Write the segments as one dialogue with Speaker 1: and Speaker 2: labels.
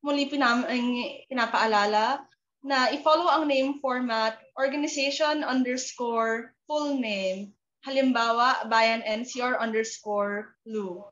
Speaker 1: muli pinam- pinapaalala na i-follow ang name format organization underscore full name. Halimbawa, bayan NCR underscore blue.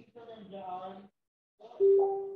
Speaker 2: Eastern and John.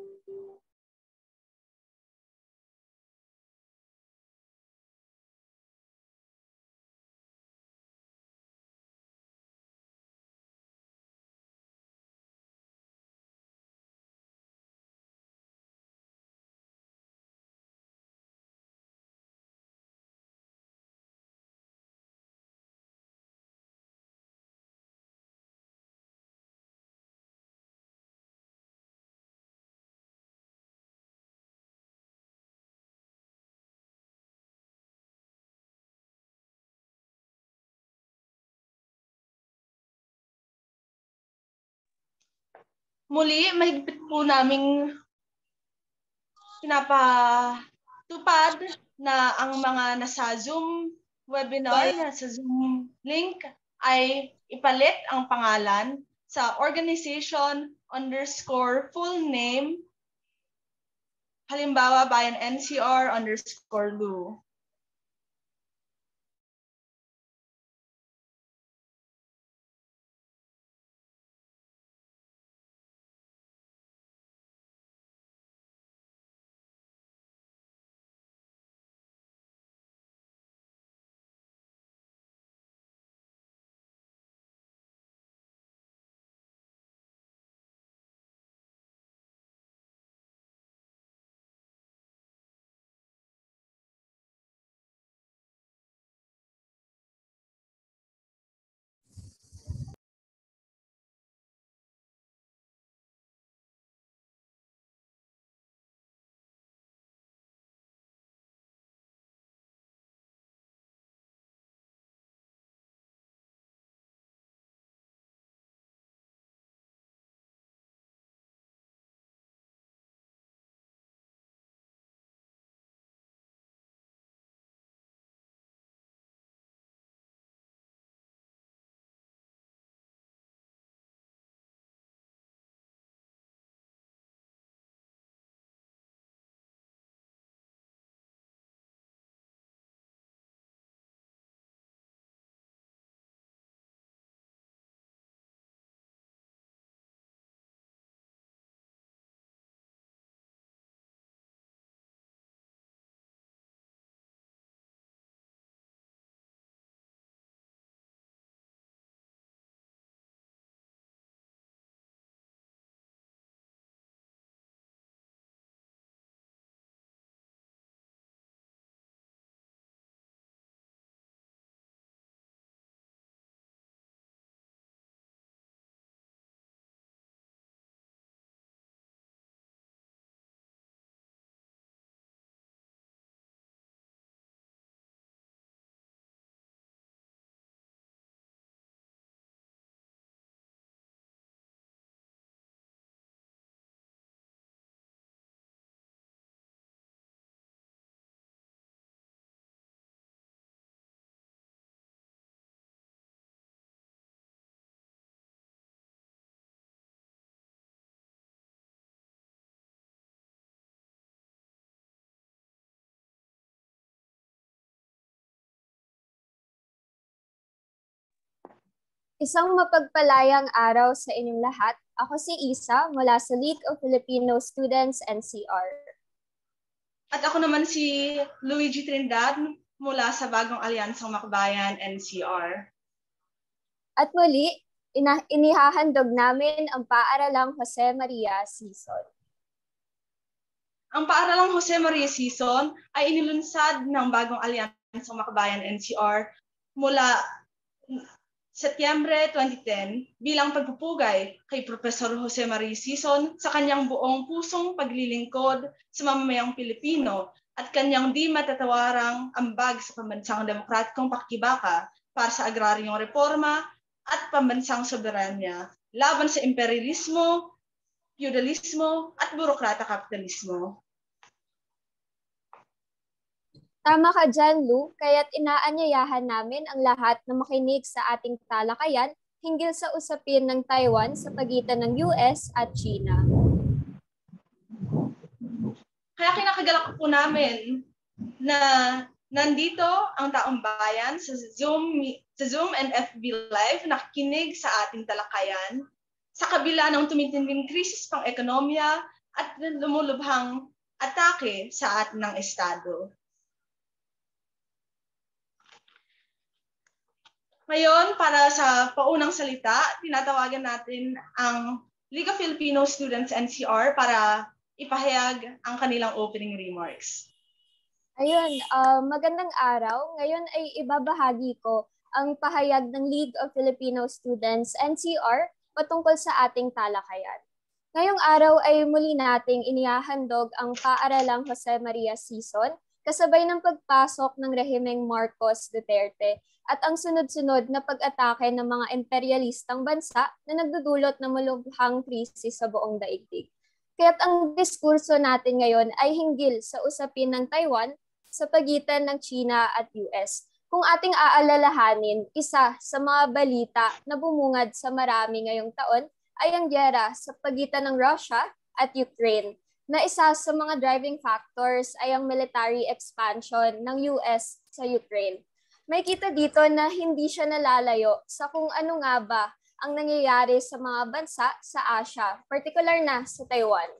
Speaker 1: Muli, mahigpit po naming pinapatupad na ang mga nasa Zoom webinar, nasa Zoom link ay ipalit ang pangalan sa organization underscore full name halimbawa Bayan an NCR underscore Lu.
Speaker 3: Isang mapagpalayang araw sa inyong lahat. Ako si Isa mula sa League of Filipino Students NCR. At ako
Speaker 1: naman si Luigi Trindad mula sa Bagong Alyansang Makbayan NCR.
Speaker 3: At muli, ina- inihahandog namin ang paaralang Jose Maria Season.
Speaker 1: Ang paaralang Jose Maria Season ay inilunsad ng Bagong Alyansang Makbayan NCR mula Setyembre 2010 bilang pagpupugay kay Professor Jose Marie Sison sa kanyang buong pusong paglilingkod sa mamamayang Pilipino at kanyang di matatawarang ambag sa pambansang demokratikong pakibaka para sa agraryong reforma at pambansang soberanya laban sa imperialismo, feudalismo at burokrata kapitalismo.
Speaker 3: Tama ka dyan, Lou, kaya't inaanyayahan namin ang lahat na makinig sa ating talakayan hinggil sa usapin ng Taiwan sa pagitan ng US at China.
Speaker 1: Kaya kinakagalak po namin na nandito ang taong bayan sa Zoom, sa Zoom and FB Live nakikinig sa ating talakayan sa kabila ng tumitinding krisis pang ekonomiya at lumulubhang atake sa atin ng Estado. Ngayon, para sa paunang salita, tinatawagan natin ang Liga Filipino Students NCR para ipahayag ang kanilang opening remarks.
Speaker 3: Ayun, uh, magandang araw. Ngayon ay ibabahagi ko ang pahayag ng League of Filipino Students NCR patungkol sa ating talakayan. Ngayong araw ay muli nating inihahandog ang paaralang Jose Maria Season kasabay ng pagpasok ng rehimeng Marcos Duterte at ang sunod-sunod na pag-atake ng mga imperialistang bansa na nagdudulot ng malubhang krisis sa buong daigdig. Kaya't ang diskurso natin ngayon ay hinggil sa usapin ng Taiwan sa pagitan ng China at US. Kung ating aalalahanin, isa sa mga balita na bumungad sa marami ngayong taon ay ang gyera sa pagitan ng Russia at Ukraine na isa sa mga driving factors ay ang military expansion ng US sa Ukraine. May kita dito na hindi siya nalalayo sa kung ano nga ba ang nangyayari sa mga bansa sa Asia, particular na sa Taiwan.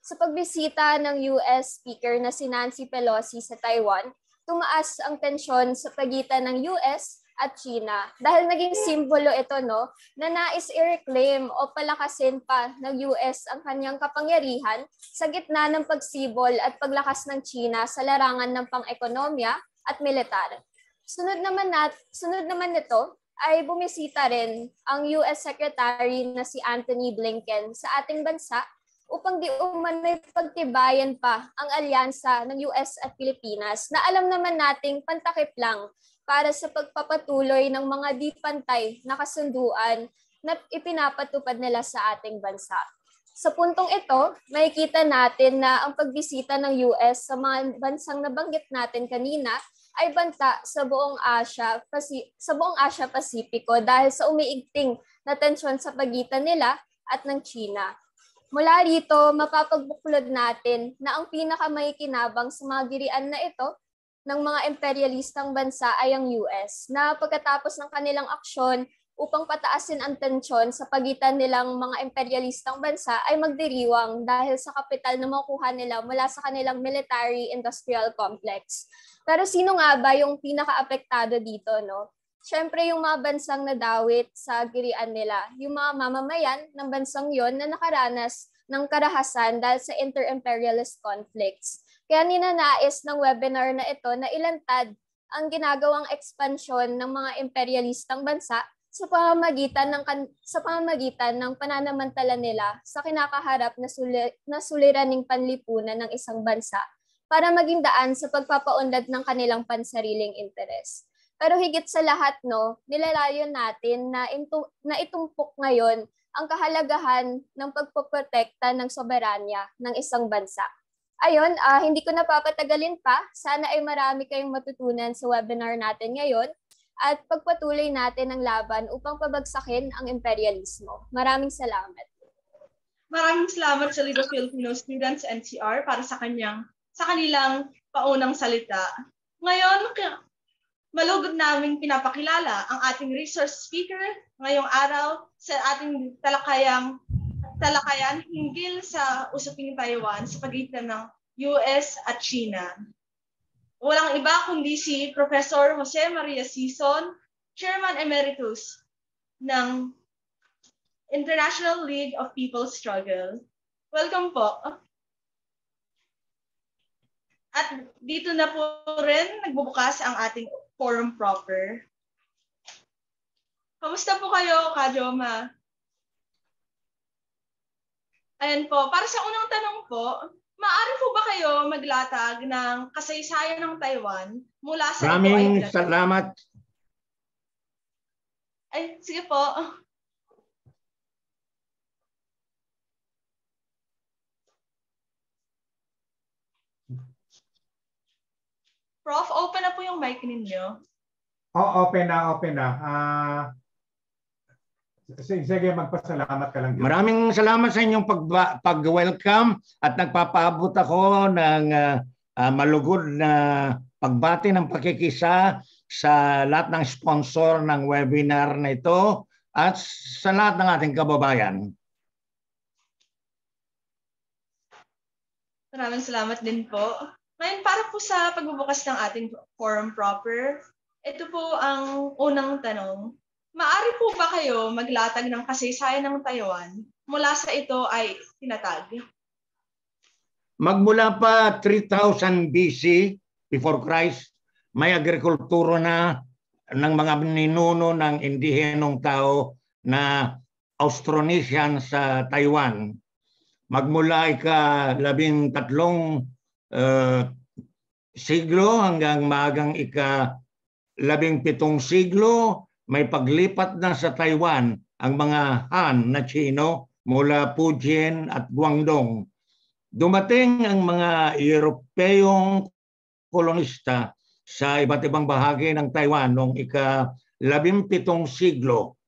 Speaker 3: Sa pagbisita ng US Speaker na si Nancy Pelosi sa Taiwan, tumaas ang tensyon sa pagitan ng US at China. Dahil naging simbolo ito no, na nais i-reclaim o palakasin pa ng US ang kanyang kapangyarihan sa gitna ng pagsibol at paglakas ng China sa larangan ng pang-ekonomiya at militar. Sunod naman nat, sunod naman nito ay bumisita rin ang US Secretary na si Anthony Blinken sa ating bansa upang di umano'y pagtibayan pa ang alyansa ng US at Pilipinas na alam naman nating pantakip lang para sa pagpapatuloy ng mga di na kasunduan na ipinapatupad nila sa ating bansa. Sa puntong ito, makikita natin na ang pagbisita ng US sa mga bansang nabanggit natin kanina ay banta sa buong Asia sa buong Asia Pasipiko dahil sa umiigting na tensyon sa pagitan nila at ng China. Mula rito, mapapagbuklod natin na ang pinakamayikinabang sa mga girian na ito ng mga imperialistang bansa ay ang US na pagkatapos ng kanilang aksyon upang pataasin ang tensyon sa pagitan nilang mga imperialistang bansa ay magdiriwang dahil sa kapital na makuha nila mula sa kanilang military-industrial complex. Pero sino nga ba yung pinaka-apektado dito, no? Siyempre, yung mga bansang nadawit sa girian nila, yung mga mamamayan ng bansang yon na nakaranas ng karahasan dahil sa inter-imperialist conflicts. Kaya ninanais ng webinar na ito na ilantad ang ginagawang ekspansyon ng mga imperialistang bansa sa pamamagitan ng sa pamamagitan ng pananamantala nila sa kinakaharap na, suli, na suliraning panlipunan ng isang bansa para maging daan sa pagpapaunlad ng kanilang pansariling interes. Pero higit sa lahat, no, nilalayon natin na, intu- na itumpok ngayon ang kahalagahan ng pagpoprotekta ng soberanya ng isang bansa ayun, uh, hindi ko napapatagalin pa. Sana ay marami kayong matutunan sa webinar natin ngayon at pagpatuloy natin ang laban upang pabagsakin ang imperialismo. Maraming salamat.
Speaker 1: Maraming salamat sa League of Filipino Students NCR para sa kanyang sa kanilang paunang salita. Ngayon, malugod naming pinapakilala ang ating resource speaker ngayong araw sa ating talakayang talakayan hinggil sa usaping Taiwan sa pagitan ng US at China. Walang iba kundi si Professor Jose Maria Sison, Chairman Emeritus ng International League of People's Struggle. Welcome po. At dito na po rin nagbubukas ang ating forum proper. Kamusta po kayo, Kajoma? Ayan po. Para sa unang tanong po, maaari po ba kayo maglatag ng kasaysayan ng Taiwan mula sa... Maraming
Speaker 4: salamat.
Speaker 1: Ay, sige po. Prof, open na po yung mic ninyo.
Speaker 5: Oh, open na, open na. Ah, uh, Sige, magpasalamat ka lang. Maraming salamat sa inyong
Speaker 4: pag- welcome at nagpapaabot ako ng uh, malugod na pagbati ng pakikisa sa lahat ng sponsor ng webinar na ito at sa lahat ng ating kababayan.
Speaker 1: Maraming salamat din po. Ngayon, para po sa pagbubukas ng ating forum proper, ito po ang unang tanong. Maari po ba kayo maglatag ng kasaysayan ng Taiwan mula sa ito ay tinatag?
Speaker 4: Magmula pa 3000 BC before Christ, may agrikulturo na ng mga ninuno ng indihenong tao na Austronesian sa Taiwan. Magmula ika labing tatlong uh, siglo hanggang maagang ika labing pitong siglo, may paglipat na sa Taiwan ang mga Han na Chino mula Fujian at Guangdong. Dumating ang mga Europeyong kolonista sa iba't ibang bahagi ng Taiwan noong ika-17 siglo.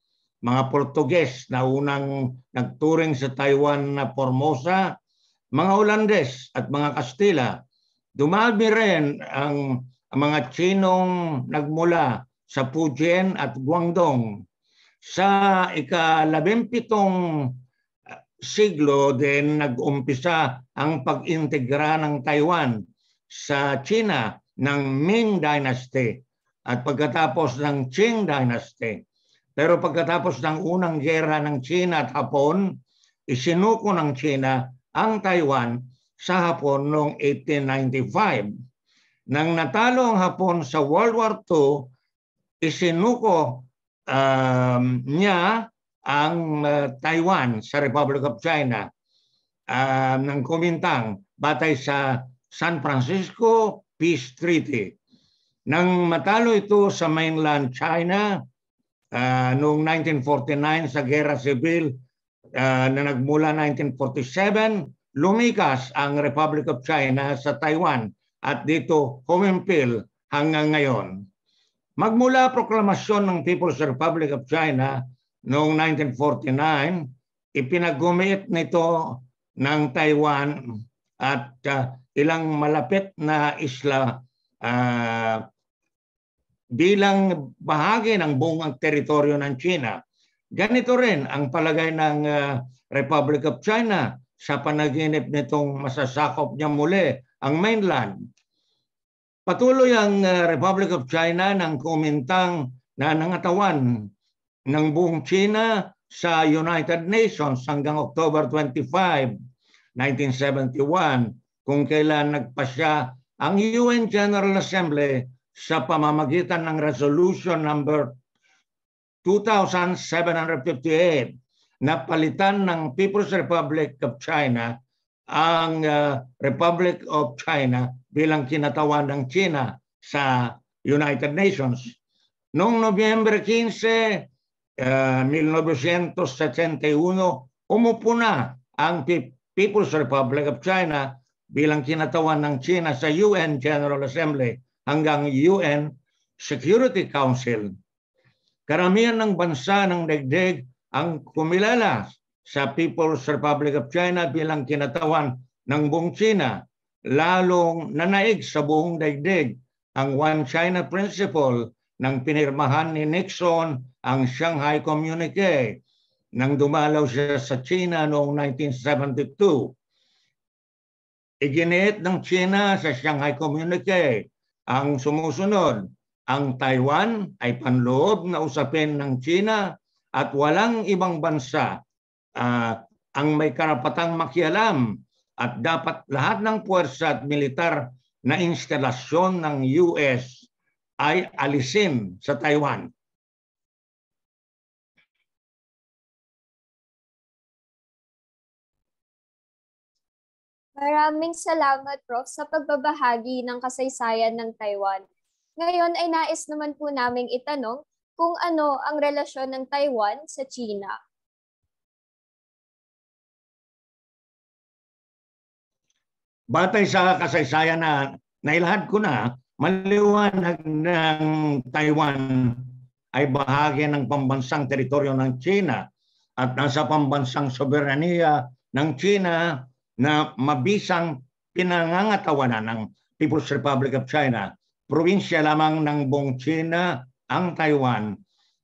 Speaker 4: Mga Portuges na unang nagturing sa Taiwan na Formosa, mga Holandes at mga Kastila. Dumami rin ang, ang mga Chinong nagmula sa Fujian at Guangdong. Sa ikalabimpitong ah, siglo din nag-umpisa ang pag-integra ng Taiwan sa China ng Ming Dynasty at pagkatapos ng Qing Dynasty. Pero pagkatapos ng unang gera ng China at Hapon, isinuko ng China ang Taiwan sa Hapon noong 1895. Nang natalo ang Hapon sa World War II, isinuko um, niya ang uh, Taiwan sa Republic of China um, ng Kumintang batay sa San Francisco Peace Treaty. Nang matalo ito sa mainland China uh, noong 1949 sa Gera Civil uh, na nagmula 1947, lumikas ang Republic of China sa Taiwan at dito humimpil hanggang ngayon. Magmula proklamasyon ng People's Republic of China noong 1949, ipinagumiit nito ng Taiwan at uh, ilang malapit na isla uh, bilang bahagi ng buong teritoryo ng China. Ganito rin ang palagay ng uh, Republic of China sa panaginip nitong masasakop niya muli ang mainland Patuloy ang ah, Republic of China ng komentang na nangatawan ng buong China sa United Nations hanggang October 25, 1971 kung kailan nagpasya ang UN General Assembly sa pamamagitan ng Resolution number 2758 na palitan ng People's Republic of China ang uh, Republic of China bilang kinatawan ng China sa United Nations. Noong Nobyembre 15, uh, 1971, umupo na ang People's Republic of China bilang kinatawan ng China sa UN General Assembly hanggang UN Security Council. Karamihan ng bansa ng daigdig ang kumilala sa People's Republic of China bilang kinatawan ng buong China lalong nanaig sa buong daigdig ang One China Principle nang pinirmahan ni Nixon ang Shanghai Communique nang dumalaw siya sa China noong 1972 iginiit ng China sa Shanghai Communique. Ang sumusunod, ang Taiwan ay panloob na usapin ng China at walang ibang bansa uh, ang may karapatang makialam at dapat lahat ng puwersa at militar na instalasyon
Speaker 2: ng US ay alisin sa Taiwan.
Speaker 3: Maraming salamat, Prof, sa pagbabahagi ng kasaysayan ng Taiwan. Ngayon ay nais naman po naming itanong kung ano ang relasyon ng Taiwan sa China.
Speaker 2: batay sa kasaysayan na nailahad
Speaker 4: ko na, maliwanag ng Taiwan ay bahagi ng pambansang teritoryo ng China at nasa pambansang soberanya ng China na mabisang pinangangatawanan ng People's Republic of China. Probinsya lamang ng buong China ang Taiwan.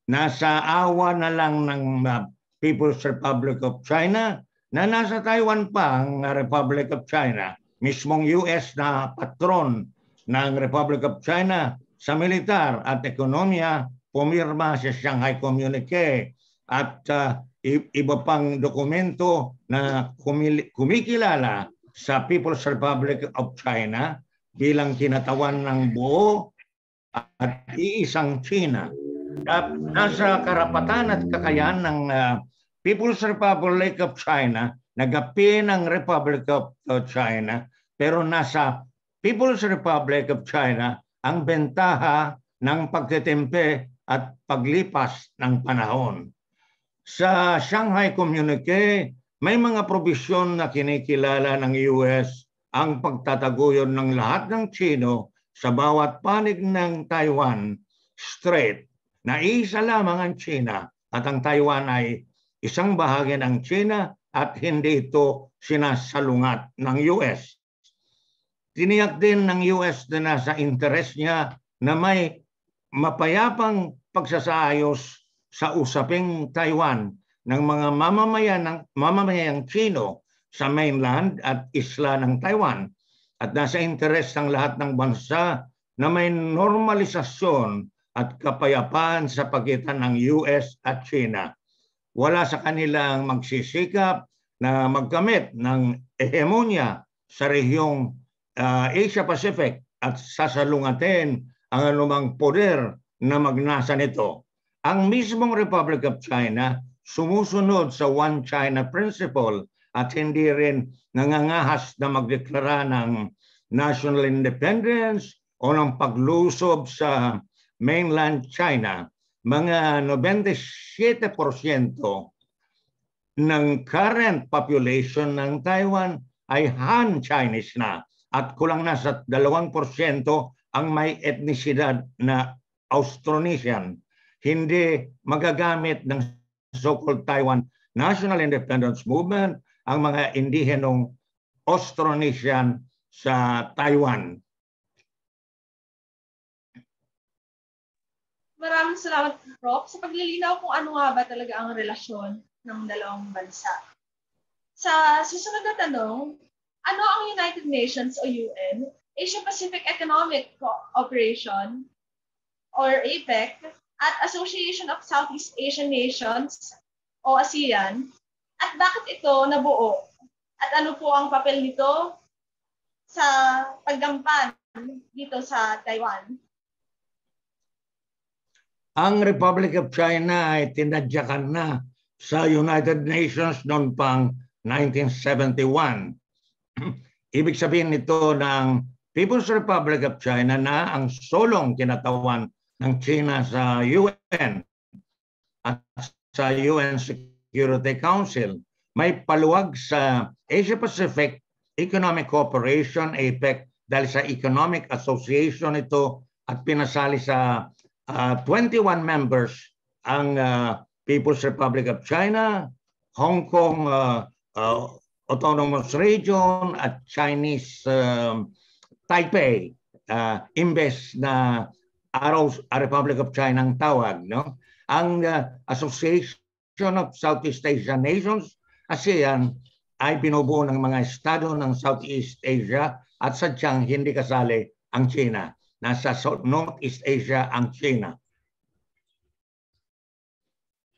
Speaker 4: Nasa awa na lang ng uh, People's Republic of China na nasa Taiwan pa ang Republic of China mismong US na patron ng Republic of China sa militar at ekonomiya, pumirma sa Shanghai Communique at uh, iba pang dokumento na kumikilala sa People's Republic of China bilang kinatawan ng buo at iisang China. At nasa karapatan at kakayahan ng uh, People's Republic of China, nagapi ng Republic of ah, China pero nasa People's Republic of China ang bentaha ng pagtitimpe at paglipas ng panahon. Sa Shanghai Communique, may mga probisyon na kinikilala ng US ang pagtataguyon ng lahat ng Chino sa bawat panig ng Taiwan Strait na isa lamang ang China at ang Taiwan ay isang bahagi ng China at hindi ito sinasalungat ng US. Tiniyak din ng US na nasa interes niya na may mapayapang pagsasaayos sa usaping Taiwan ng mga mamamayan ng mamamayang Chino sa mainland at isla ng Taiwan at nasa interes ng lahat ng bansa na may normalisasyon at kapayapaan sa pagitan ng US at China. Wala sa kanilang magsisikap na magkamit ng hegemonya sa rehiyong uh, Asia Pacific at sasalungatin ang anumang poder na magnasa nito. Ang mismong Republic of China sumusunod sa One China Principle at hindi rin nangangahas na magdeklara ng national independence o ng paglusob sa mainland China. Mga 97% ng current population ng Taiwan ay Han-Chinese na at kulang na sa 2% ang may etnisidad na Austronesian, hindi magagamit ng so-called Taiwan National Independence Movement ang mga indihenong Austronesian sa Taiwan.
Speaker 1: Maraming salamat, Prof, sa paglilinaw kung ano nga ba talaga ang relasyon ng dalawang bansa. Sa susunod na tanong, ano ang United Nations o UN? Asia Pacific Economic Cooperation or APEC at Association of Southeast Asian Nations o ASEAN at bakit ito nabuo at ano po ang papel nito sa paggampan dito sa Taiwan?
Speaker 4: Ang Republic of China ay tinadyakan na sa United Nations noon pang 1971 Ibig sabihin nito ng People's Republic of China na ang solong kinatawan ng China sa UN at sa UN Security Council may paluwag sa Asia-Pacific Economic Cooperation, APEC, dahil sa Economic Association ito at pinasali sa uh, ah, 21 members ang uh, People's Republic of China, Hong Kong, uh, uh, Autonomous Region at Chinese um, Taipei, uh, imbes na araw a Republic of China ang tawag, no? Ang uh, Association of Southeast Asian Nations, ASEAN, ay binubuo ng mga estado ng Southeast Asia at sadyang hindi kasali ang China. Nasa Northeast Asia ang China.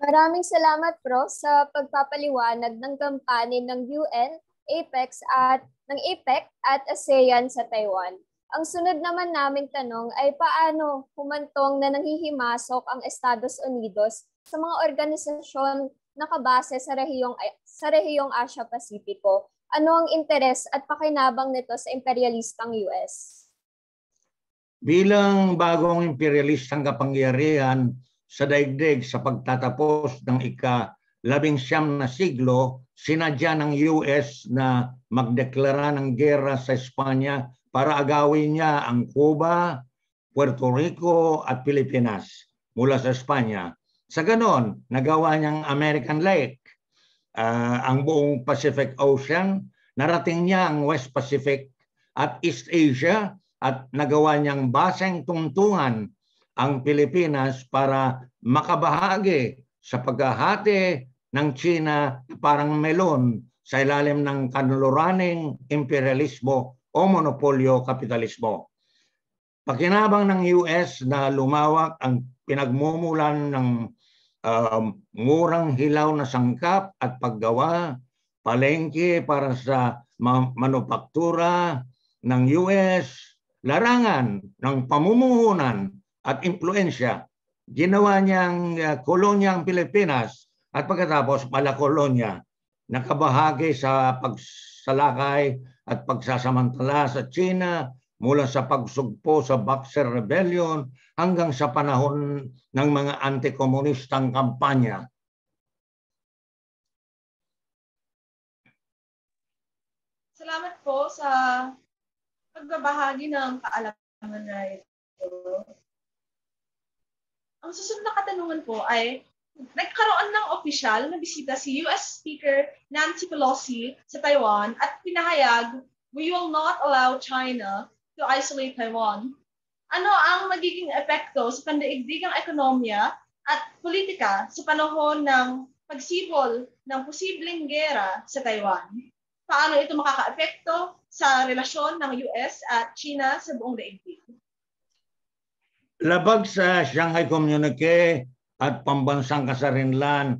Speaker 3: Maraming salamat, Pro, sa pagpapaliwanag ng kampanin ng UN, APEX at ng APEC at ASEAN sa Taiwan. Ang sunod naman naming tanong ay paano humantong na nanghihimasok ang Estados Unidos sa mga organisasyon na kabase sa rehiyong sa rehiyong Asia-Pasipiko. Ano ang interes at pakinabang nito sa imperialistang US?
Speaker 4: Bilang bagong imperialistang kapangyarihan, sa daigdig sa pagtatapos ng ika labing siyam na siglo, sinadya ng US na magdeklara ng gera sa Espanya para agawin niya ang Cuba, Puerto Rico at Pilipinas mula sa Espanya. Sa ganon, nagawa niyang American Lake, uh, ang buong Pacific Ocean, narating niya ang West Pacific at East Asia at nagawa niyang baseng tungtungan ang Pilipinas para makabahagi sa paghahati ng China parang melon sa ilalim ng kanluraning imperialismo o monopolyo kapitalismo. Pakinabang ng US na lumawak ang pinagmumulan ng um, murang hilaw na sangkap at paggawa, palengke para sa manufaktura ng US, larangan ng pamumuhunan at impluensya. Ginawa niyang uh, ah, kolonya Pilipinas at pagkatapos malakolonya kolonya. Nakabahagi sa pagsalakay at pagsasamantala sa China mula sa pagsugpo sa Boxer Rebellion hanggang sa panahon ng mga anti antikomunistang
Speaker 2: kampanya.
Speaker 1: Salamat po sa pagbabahagi ng kaalaman na ito. Ang susunod na katanungan po ay, nagkaroon ng opisyal na bisita si US Speaker Nancy Pelosi sa Taiwan at pinahayag, we will not allow China to isolate Taiwan. Ano ang magiging epekto sa pandaigdigang ekonomiya at politika sa panahon ng pagsibol ng posibleng gera sa Taiwan? Paano ito makakaapekto sa relasyon ng US at China sa buong daigdig?
Speaker 4: Labag sa Shanghai Communique at pambansang kasarinlan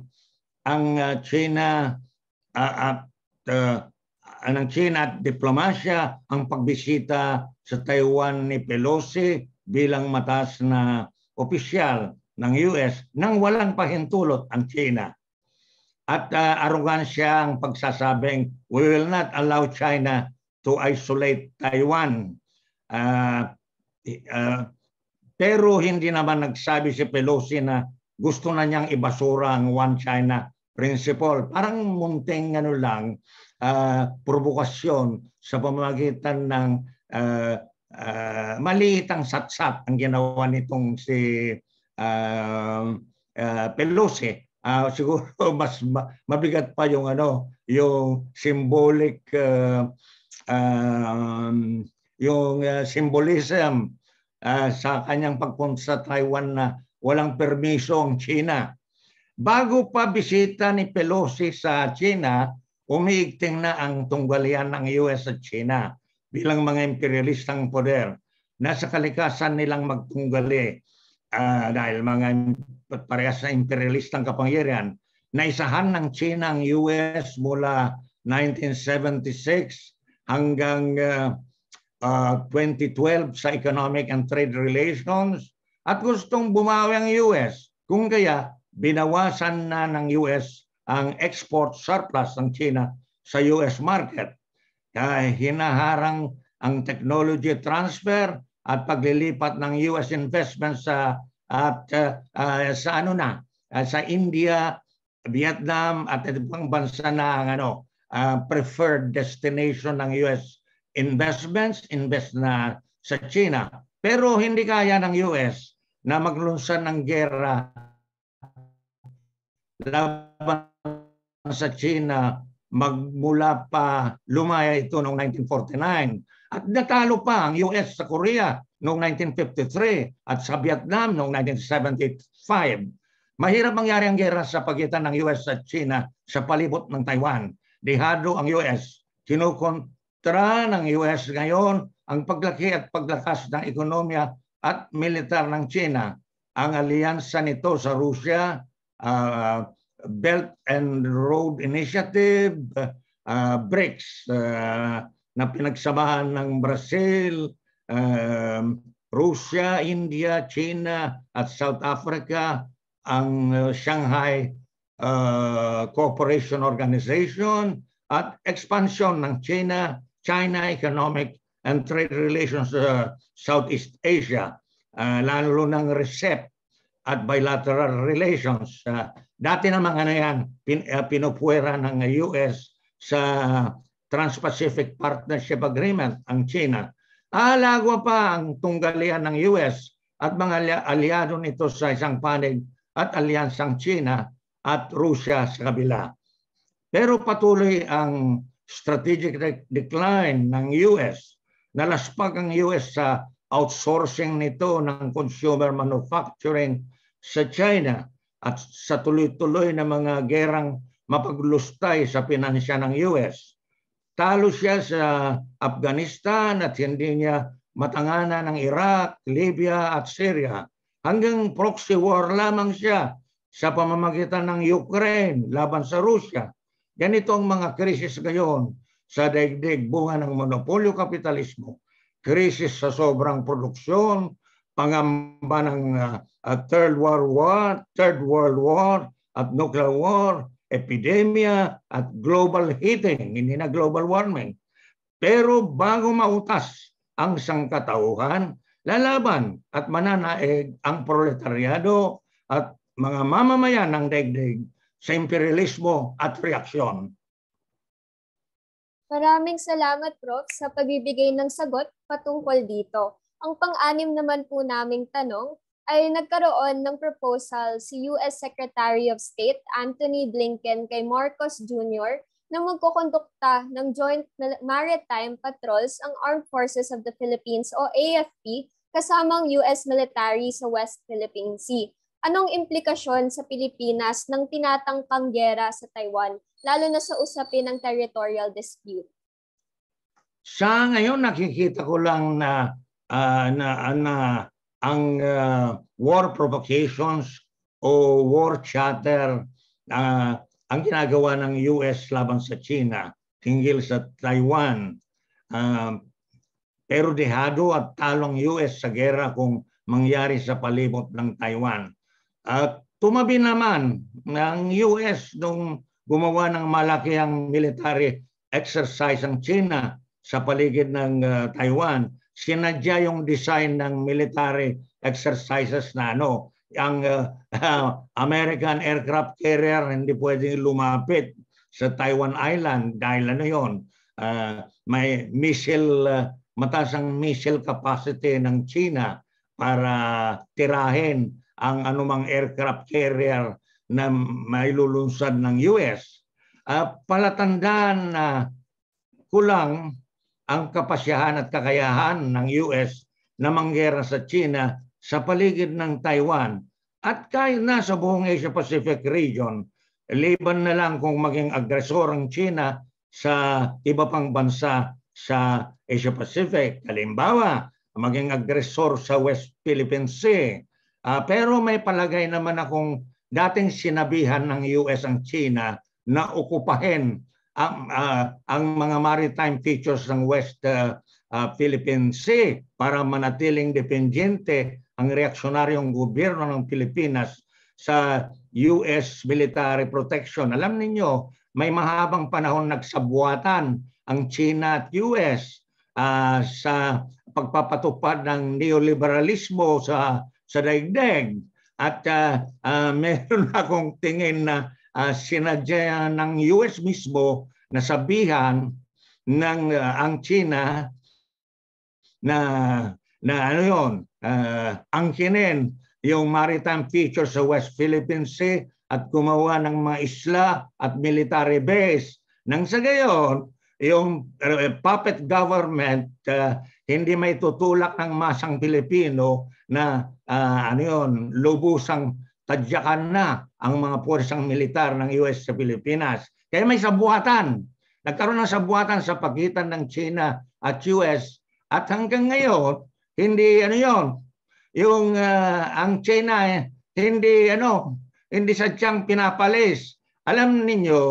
Speaker 4: ang ah, China uh, at uh, ah, ng China at diplomasya ang pagbisita sa Taiwan ni Pelosi bilang matas na opisyal ng US nang walang pahintulot ang China. At uh, arugansya ang pagsasabing, we will not allow China to isolate Taiwan. Uh, uh, pero hindi naman nagsabi si Pelosi na gusto na niyang ibasura ang One China Principle. Parang munting ano lang, uh, provokasyon sa pamamagitan ng uh, uh, maliit ang satsat ang ginawa nitong si uh, uh, Pelosi. Uh, siguro mas ma- mabigat pa yung ano, yung symbolic uh, um, yung uh, symbolism Ah, sa kanyang pagpunta sa Taiwan na walang permiso ang China. Bago pa bisita ni Pelosi sa China, umiigting na ang tunggalian ng US at China bilang mga imperialistang poder. na sa kalikasan nilang magtunggali uh, dahil mga parehas na imperialistang kapangyarihan. na isahan ng China ang US mula 1976 hanggang uh, uh, ah, 2012 sa economic and trade relations at gustong bumawi ang US. Kung kaya, binawasan na ng US ang export surplus ng China sa US market. Kaya hinaharang ang technology transfer at paglilipat ng US investment sa at uh, uh, sa ano na uh, sa India, Vietnam at ibang bansa na ang ano uh, preferred destination ng US investments, invest na sa China. Pero hindi kaya ng US na maglunsan ng gera laban sa China magmula pa lumaya ito noong 1949. At natalo pa ang US sa Korea noong 1953 at sa Vietnam noong 1975. Mahirap mangyari ang gera sa pagitan ng US at China sa palibot ng Taiwan. Dehado ang US, kinukon Tara ng US ngayon ang paglaki at paglakas ng ekonomiya at militar ng China, ang alyansa nito sa Russia, uh, ah, Belt and Road Initiative, uh, BRICS uh, na pinagsamahan ng Brazil, uh, Russia, India, China at South Africa, ang Shanghai uh, Cooperation Organization at ekspansyon ng China China economic and trade relations uh, Southeast Asia, uh, lalo ng RCEP at bilateral relations. Uh, dati naman ano yan, pin, uh, pinupuwera ng US sa Trans-Pacific Partnership Agreement ang China. Alagwa pa ang tunggalian ng US at mga aliado nito sa isang panig at alyansang China at Russia sa kabila. Pero patuloy ang strategic de- decline ng US. Nalaspag ang US sa outsourcing nito ng consumer manufacturing sa China at sa tuloy-tuloy na mga gerang mapaglustay sa pinansya ng US. Talo siya sa Afghanistan at hindi niya matangana ng Iraq, Libya at Syria. Hanggang proxy war lamang siya sa pamamagitan ng Ukraine laban sa Russia Ganito ang mga krisis ngayon sa daigdig bunga ng monopolyo kapitalismo, krisis sa sobrang produksyon, pangamba ng uh, Third World War, Third World War at nuclear war, epidemya at global heating, hindi na global warming. Pero bago mautas ang sangkatauhan, lalaban at mananaig ang proletaryado at mga mamamayan ng daigdig sa imperialismo at reaksyon.
Speaker 3: Maraming salamat, Prof, sa pagbibigay ng sagot patungkol dito. Ang pang-anim naman po naming tanong ay nagkaroon ng proposal si U.S. Secretary of State Anthony Blinken kay Marcos Jr. na magkukondukta ng Joint Maritime Patrols ang Armed Forces of the Philippines o AFP kasamang U.S. military sa West Philippine Sea. Anong implikasyon sa Pilipinas ng tinatangkang gera sa Taiwan, lalo na sa usapin ng territorial dispute?
Speaker 4: Sa ngayon nakikita ko lang na uh, na, na ang uh, war provocations o war charter uh, ah, ang ginagawa ng US laban sa China hinggil sa Taiwan. Uh, pero dehado at talong US sa gera kung mangyari sa palibot ng Taiwan. At tumabi naman ng US nung gumawa ng malakihang military exercise ang China sa paligid ng uh, Taiwan. Sinadya yung design ng military exercises na ano, ang uh, uh, American aircraft carrier hindi pwedeng lumapit sa Taiwan Island dahil ano yon uh, ah, may missile uh, mataas ang missile capacity ng China para tirahin ang anumang aircraft carrier na mailulunsad ng US, uh, ah, palatandaan na kulang ang kapasyahan at kakayahan ng US na manggera sa China sa paligid ng Taiwan at kahit na sa buong Asia Pacific region, liban na lang kung maging agresor ang China sa iba pang bansa sa Asia Pacific. Halimbawa, maging agresor sa West Philippine Sea, Uh, pero may palagay naman akong dating sinabihan ng US ang China na okupahin ang, uh, ang mga maritime features ng West uh, uh, Philippine Sea para manatiling dependyente ang reaksyonaryong gobyerno ng Pilipinas sa US military protection. Alam ninyo, may mahabang panahon nagsabuatan ang China at US uh, sa pagpapatupad ng neoliberalismo sa sa daigdig. At uh, uh, meron akong tingin na uh, sinadya ng US mismo na sabihan ng uh, ang China na na ano yon uh, angkinin yung maritime features sa West Philippine Sea at gumawa ng mga isla at military base nang sa gayon yung uh, puppet government uh, hindi may tutulak ng masang Pilipino na uh, ano yun, lubusang tadyakan na ang mga puwersang militar ng US sa Pilipinas. Kaya may sabuhatan. Nagkaroon ng sabuhatan sa pagitan ng China at US at hanggang ngayon hindi ano yon yung uh, ang China eh, hindi ano hindi sadyang pinapalis. Alam ninyo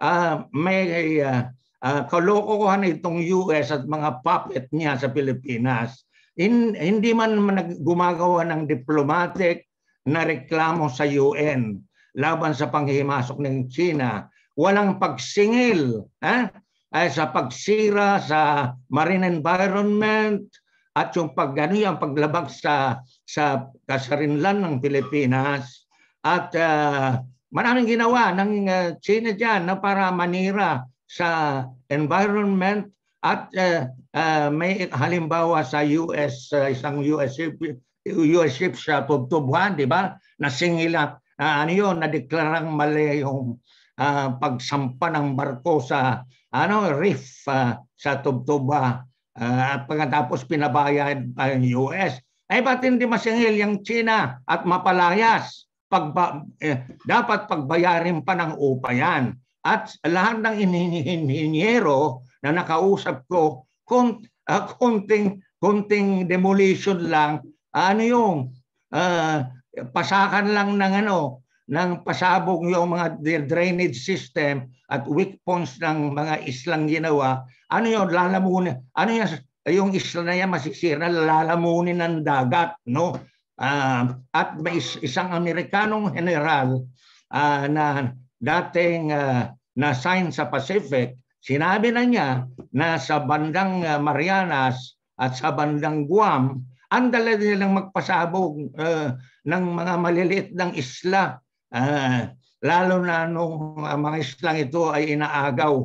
Speaker 4: uh, may uh, uh, kalokohan itong US at mga puppet niya sa Pilipinas In, hindi man gumagawa ng diplomatic na reklamo sa UN laban sa panghimasok ng China. Walang pagsingil eh? Ay, sa pagsira sa marine environment at yung pag, ano, yung paglabag sa, sa kasarinlan ng Pilipinas. At uh, maraming ginawa ng uh, China dyan na para manira sa environment at uh, uh, may halimbawa sa US, uh, isang US ship, US ship sa Tubtubuan, di ba? Nasingila, uh, ah, ano yun, nadeklarang mali yung uh, pagsampa ng barko sa ano reef uh, sa Tubtuba. Uh, at pagkatapos pinabayad ang US. Ay ba't hindi masingil yung China at mapalayas? Pagba, eh, dapat pagbayarin pa ng upa yan. At lahat ng inhinyero na nakausap ko, kung, uh, konting, konting demolition lang, ah, ano yung uh, pasakan lang ng ano, ng pasabog yung mga drainage system at weak points ng mga islang ginawa, ano yun, lalamunin, ano yun, yung isla na yan masisira, lalamunin ng dagat, no? Uh, at may isang Amerikanong general uh, na dating uh, na sign sa Pacific Sinabi na niya na sa bandang ah, Marianas at sa bandang Guam, ang dala nilang magpasabog uh, ng mga maliliit ng isla. Uh, lalo na nung uh, mga islang ito ay inaagaw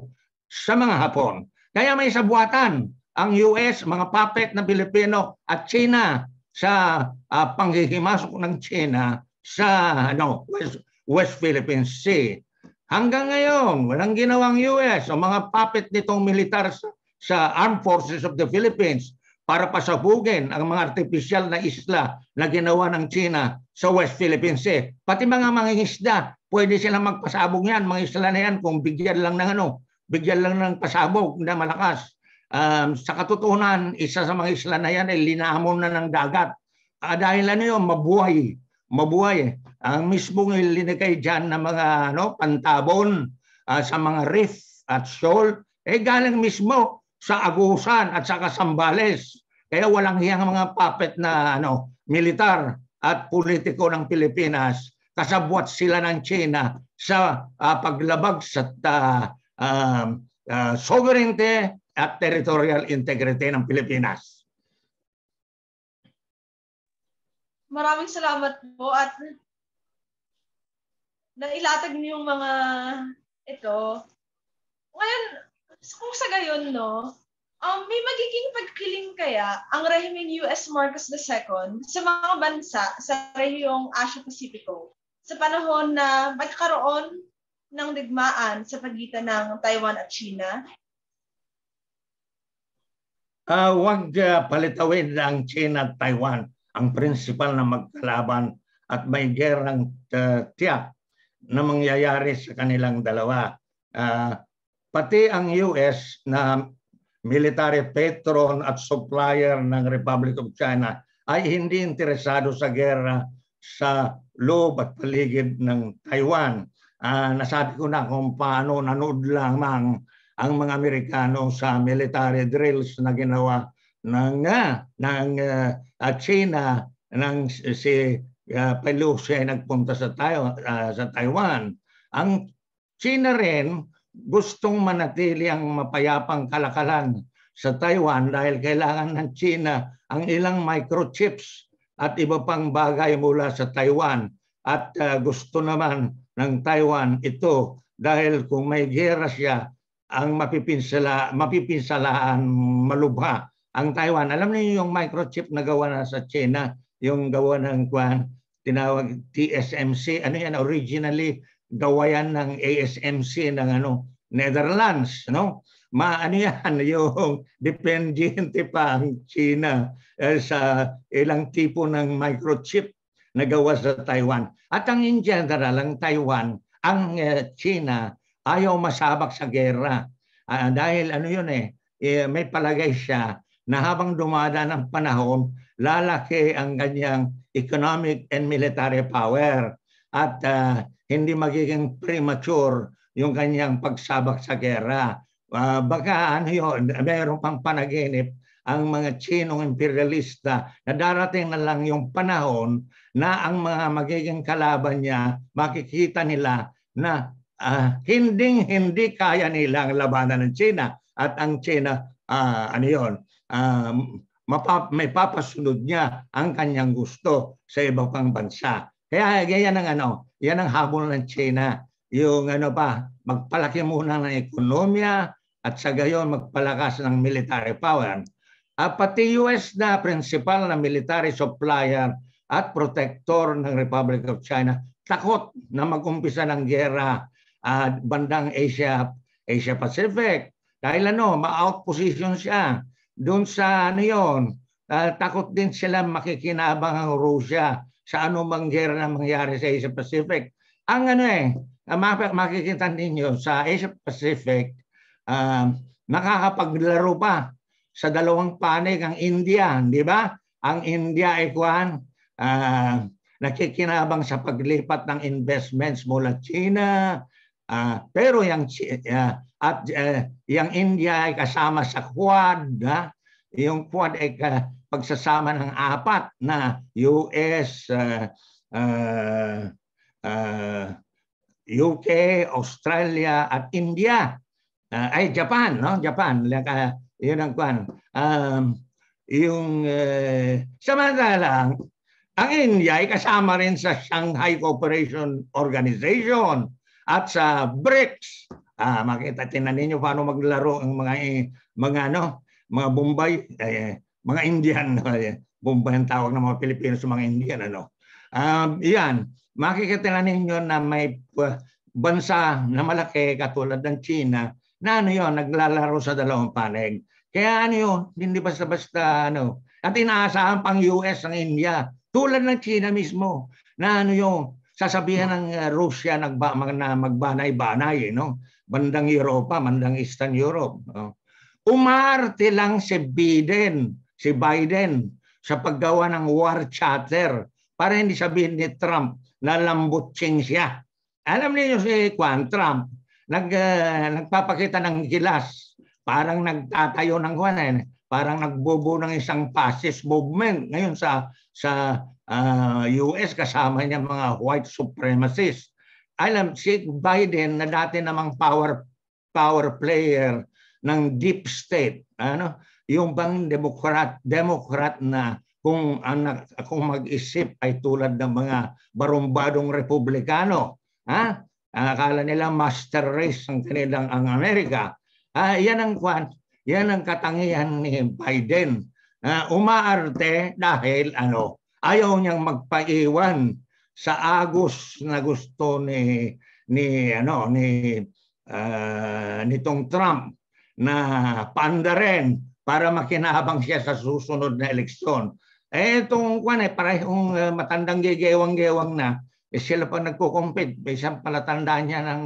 Speaker 4: sa mga Hapon. Kaya may sabuatan ang US, mga puppet na Pilipino at China sa uh, panghihimasok ng China sa ano West, West Philippine Sea. Hanggang ngayon, walang ginawang US o mga puppet nitong militar sa, sa Armed Forces of the Philippines para pasabugin ang mga artificial na isla na ginawa ng China sa West Philippine Sea. Pati mga mangingisda, pwede sila magpasabog yan, mga isla na yan kung bigyan lang ng ano, bigyan lang ng pasabog na malakas. Um, sa katotohanan, isa sa mga isla na yan ay linahamon na ng dagat. Uh, dahil ano yun, mabuhay. Mabuhay. Eh ang ah, mismong ilinigay dyan ng mga ano, pantabon uh, sa mga reef at shoal, eh galing mismo sa Agusan at sa Kasambales. Kaya walang hiyang mga puppet na ano, militar at politiko ng Pilipinas. Kasabwat sila ng China sa uh, paglabag sa uh, uh, sovereignty at territorial integrity ng Pilipinas.
Speaker 1: Maraming salamat po at na ilatag niyo yung mga ito. Ngayon, kung sa gayon, no, um, may magiging pagkiling kaya ang rehimeng US Marcos II sa mga bansa sa rehiyong Asia-Pacifico sa panahon na magkaroon ng digmaan sa pagitan ng Taiwan at China?
Speaker 4: Uh, huwag uh, palitawin ang China at Taiwan ang principal na magkalaban at may gerang uh, tiyak na mangyayari sa kanilang dalawa. Uh, pati ang US na military patron at supplier ng Republic of China ay hindi interesado sa gera sa loob at paligid ng Taiwan. Uh, nasabi ko na kung paano nanood lamang ang mga Amerikano sa military drills na ginawa ng uh, ng uh, China ng si uh, ah, Pelosi ay nagpunta sa, tayo, uh, ah, sa Taiwan. Ang China rin gustong manatili ang mapayapang kalakalan sa Taiwan dahil kailangan ng China ang ilang microchips at iba pang bagay mula sa Taiwan at uh, gusto naman ng Taiwan ito dahil kung may gera siya ang mapipinsala mapipinsalaan malubha ang Taiwan. Alam niyo yung microchip na gawa na sa China yung gawa ng kwan, tinawag TSMC. Ano yan? Originally, gawa yan ng ASMC ng ano, Netherlands. No? Ma, ano yan? Yung dependent pa ang China eh, sa ilang tipo ng microchip na gawa sa Taiwan. At ang in general, ang Taiwan, ang eh, China ayaw masabak sa gera. Uh, dahil ano yun eh, eh, may palagay siya na habang dumada ang panahon, lalaki ang kanyang economic and military power at uh, hindi magiging premature yung kanyang pagsabak sa gera. Uh, baka ano yun, mayroon pang panaginip ang mga Chinong imperialista na darating na lang yung panahon na ang mga magiging kalaban niya, makikita nila na uh, ah, hindi hindi kaya nila ang labanan ng China at ang China uh, ano yon um, mapap- may papasunod niya ang kanyang gusto sa iba pang bansa. Kaya yan ang ano, yan ang habol ng China. Yung ano pa, magpalaki muna ng ekonomiya at sa gayon magpalakas ng military power. At ah, pati US na principal na military supplier at protector ng Republic of China takot na magumpisa ng gera at uh, bandang Asia Asia Pacific dahil ano ma-outposition siya doon sa ano yun, uh, takot din sila makikinabang ang Russia sa anumang gera na mangyari sa Asia Pacific. Ang ano eh, makikita ninyo sa Asia Pacific, uh, um, nakakapaglaro pa sa dalawang panig ang India, di ba? Ang India ay kuan, uh, ah, nakikinabang sa paglipat ng investments mula China, Uh, pero yung uh, ah, at uh, eh, yung India ay kasama sa Quad, ha? yung Quad ay ka, ah, pagsasama ng apat na US, uh, uh, uh, UK, Australia at India. Uh, ay Japan, no? Japan. Like, uh, yun ang kwan. Um, yung uh, samantalang ang India ay kasama rin sa Shanghai Cooperation Organization at sa bricks. Ah, makita tinan niyo paano maglaro ang mga eh, mga ano, mga Bombay eh, mga Indian Bombay ang tawag ng mga Pilipino sa mga Indian ano. Um, yan, makikita na ninyo na may ah, bansa na malaki katulad ng China na ano yon naglalaro sa dalawang panig. Kaya ano yun, hindi basta-basta ano. At inaasahan pang US ang India. Tulad ng China mismo na ano yung sasabihan ng uh, Russia nagba, na magbanay-banay, eh, no? bandang Europa, bandang Eastern Europe. No? Umarte lang si Biden, si Biden sa paggawa ng war chatter para hindi sabihin ni Trump na lambutsing siya. Alam niyo si Juan Trump, nag, uh, nagpapakita ng gilas, parang nagtatayo ng kwan eh, parang nagbubo ng isang fascist movement ngayon sa sa uh, ah, US kasama niya mga white supremacists. Alam si Biden na dati namang power power player ng deep state, ano? Yung bang Democrat Democrat na kung anak kung mag-isip ay tulad ng mga barumbadong republikano, ha? Ang Akala nila master race ang kanilang ang Amerika. Ah, yan ang kwan, yan ang katangian ni Biden. Uh, umaarte dahil ano, Ayaw niyang magpaiwan sa agos na gusto ni ni ano ni uh, nitong Trump na pandaren para makinabang siya sa susunod na eleksyon. Eh itong kwan eh parehong uh, matandang gegewang-gewang na eh, sila pa nagko-compete. Isang palatandaan niya ng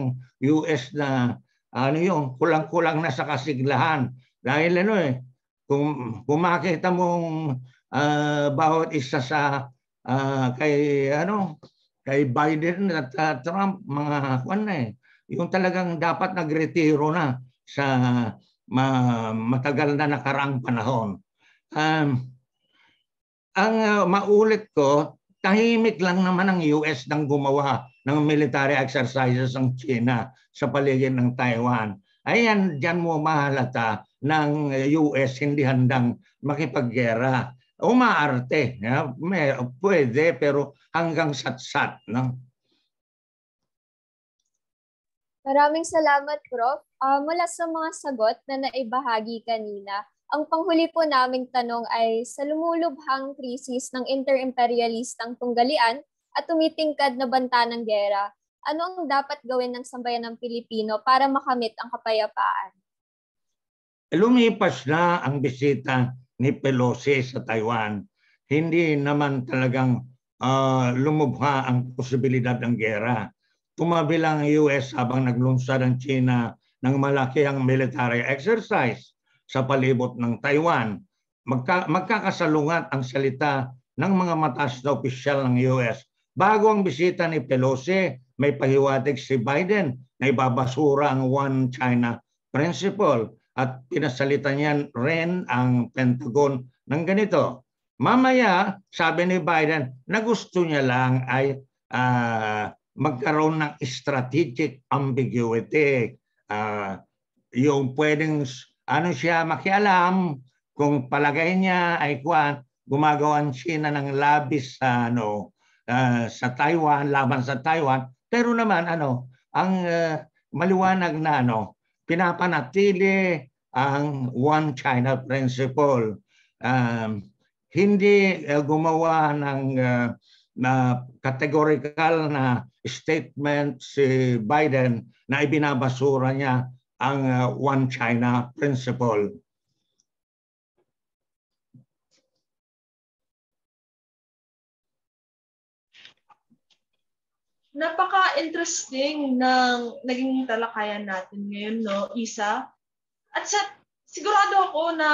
Speaker 4: US na ano yung kulang-kulang na sa kasiglahan. Dahil ano eh, kung, kung makita mong uh, bawat isa sa uh, kay ano kay Biden at uh, Trump mga kwan na eh. Yung talagang dapat nagretiro na sa ma- matagal na nakaraang panahon. Um, ang uh, maulit ko, tahimik lang naman ang US nang gumawa ng military exercises ng China sa paligid ng Taiwan. Ayan, dyan mo mahalata ng US hindi handang makipaggera umaarte. Yeah? May, pwede, pero hanggang satsat. No?
Speaker 3: Maraming salamat, Prof. Uh, mula sa mga sagot na naibahagi kanina, ang panghuli po naming tanong ay sa lumulubhang krisis ng inter-imperialistang tunggalian at tumitingkad na banta ng gera, ano ang dapat gawin ng sambayan ng Pilipino para makamit ang kapayapaan?
Speaker 4: Lumipas na ang bisita ni Pelosi sa Taiwan, hindi naman talagang uh, lumubha ang posibilidad ng gera. Tumabi lang ang US habang naglunsad ang China ng malaking military exercise sa palibot ng Taiwan. Magka, magkakasalungat ang salita ng mga mataas na opisyal ng US. Bago ang bisita ni Pelosi, may pahiwatig si Biden na ibabasura ang One China Principle at pinasalita niyan rin ang Pentagon ng ganito. Mamaya, sabi ni Biden, na gusto niya lang ay uh, magkaroon ng strategic ambiguity. Uh, yung pwedeng ano siya makialam kung palagay niya ay kuan gumagawa ang China ng labis sa ano uh, sa Taiwan laban sa Taiwan pero naman ano ang uh, maliwanag na ano pinapanatili ang One China Principle. Um, hindi uh, gumawa ng uh, na categorical na statement si Biden na ibinabasura niya ang uh, One China Principle.
Speaker 1: napaka-interesting ng naging talakayan natin ngayon, no? Isa, at sa, sigurado ako na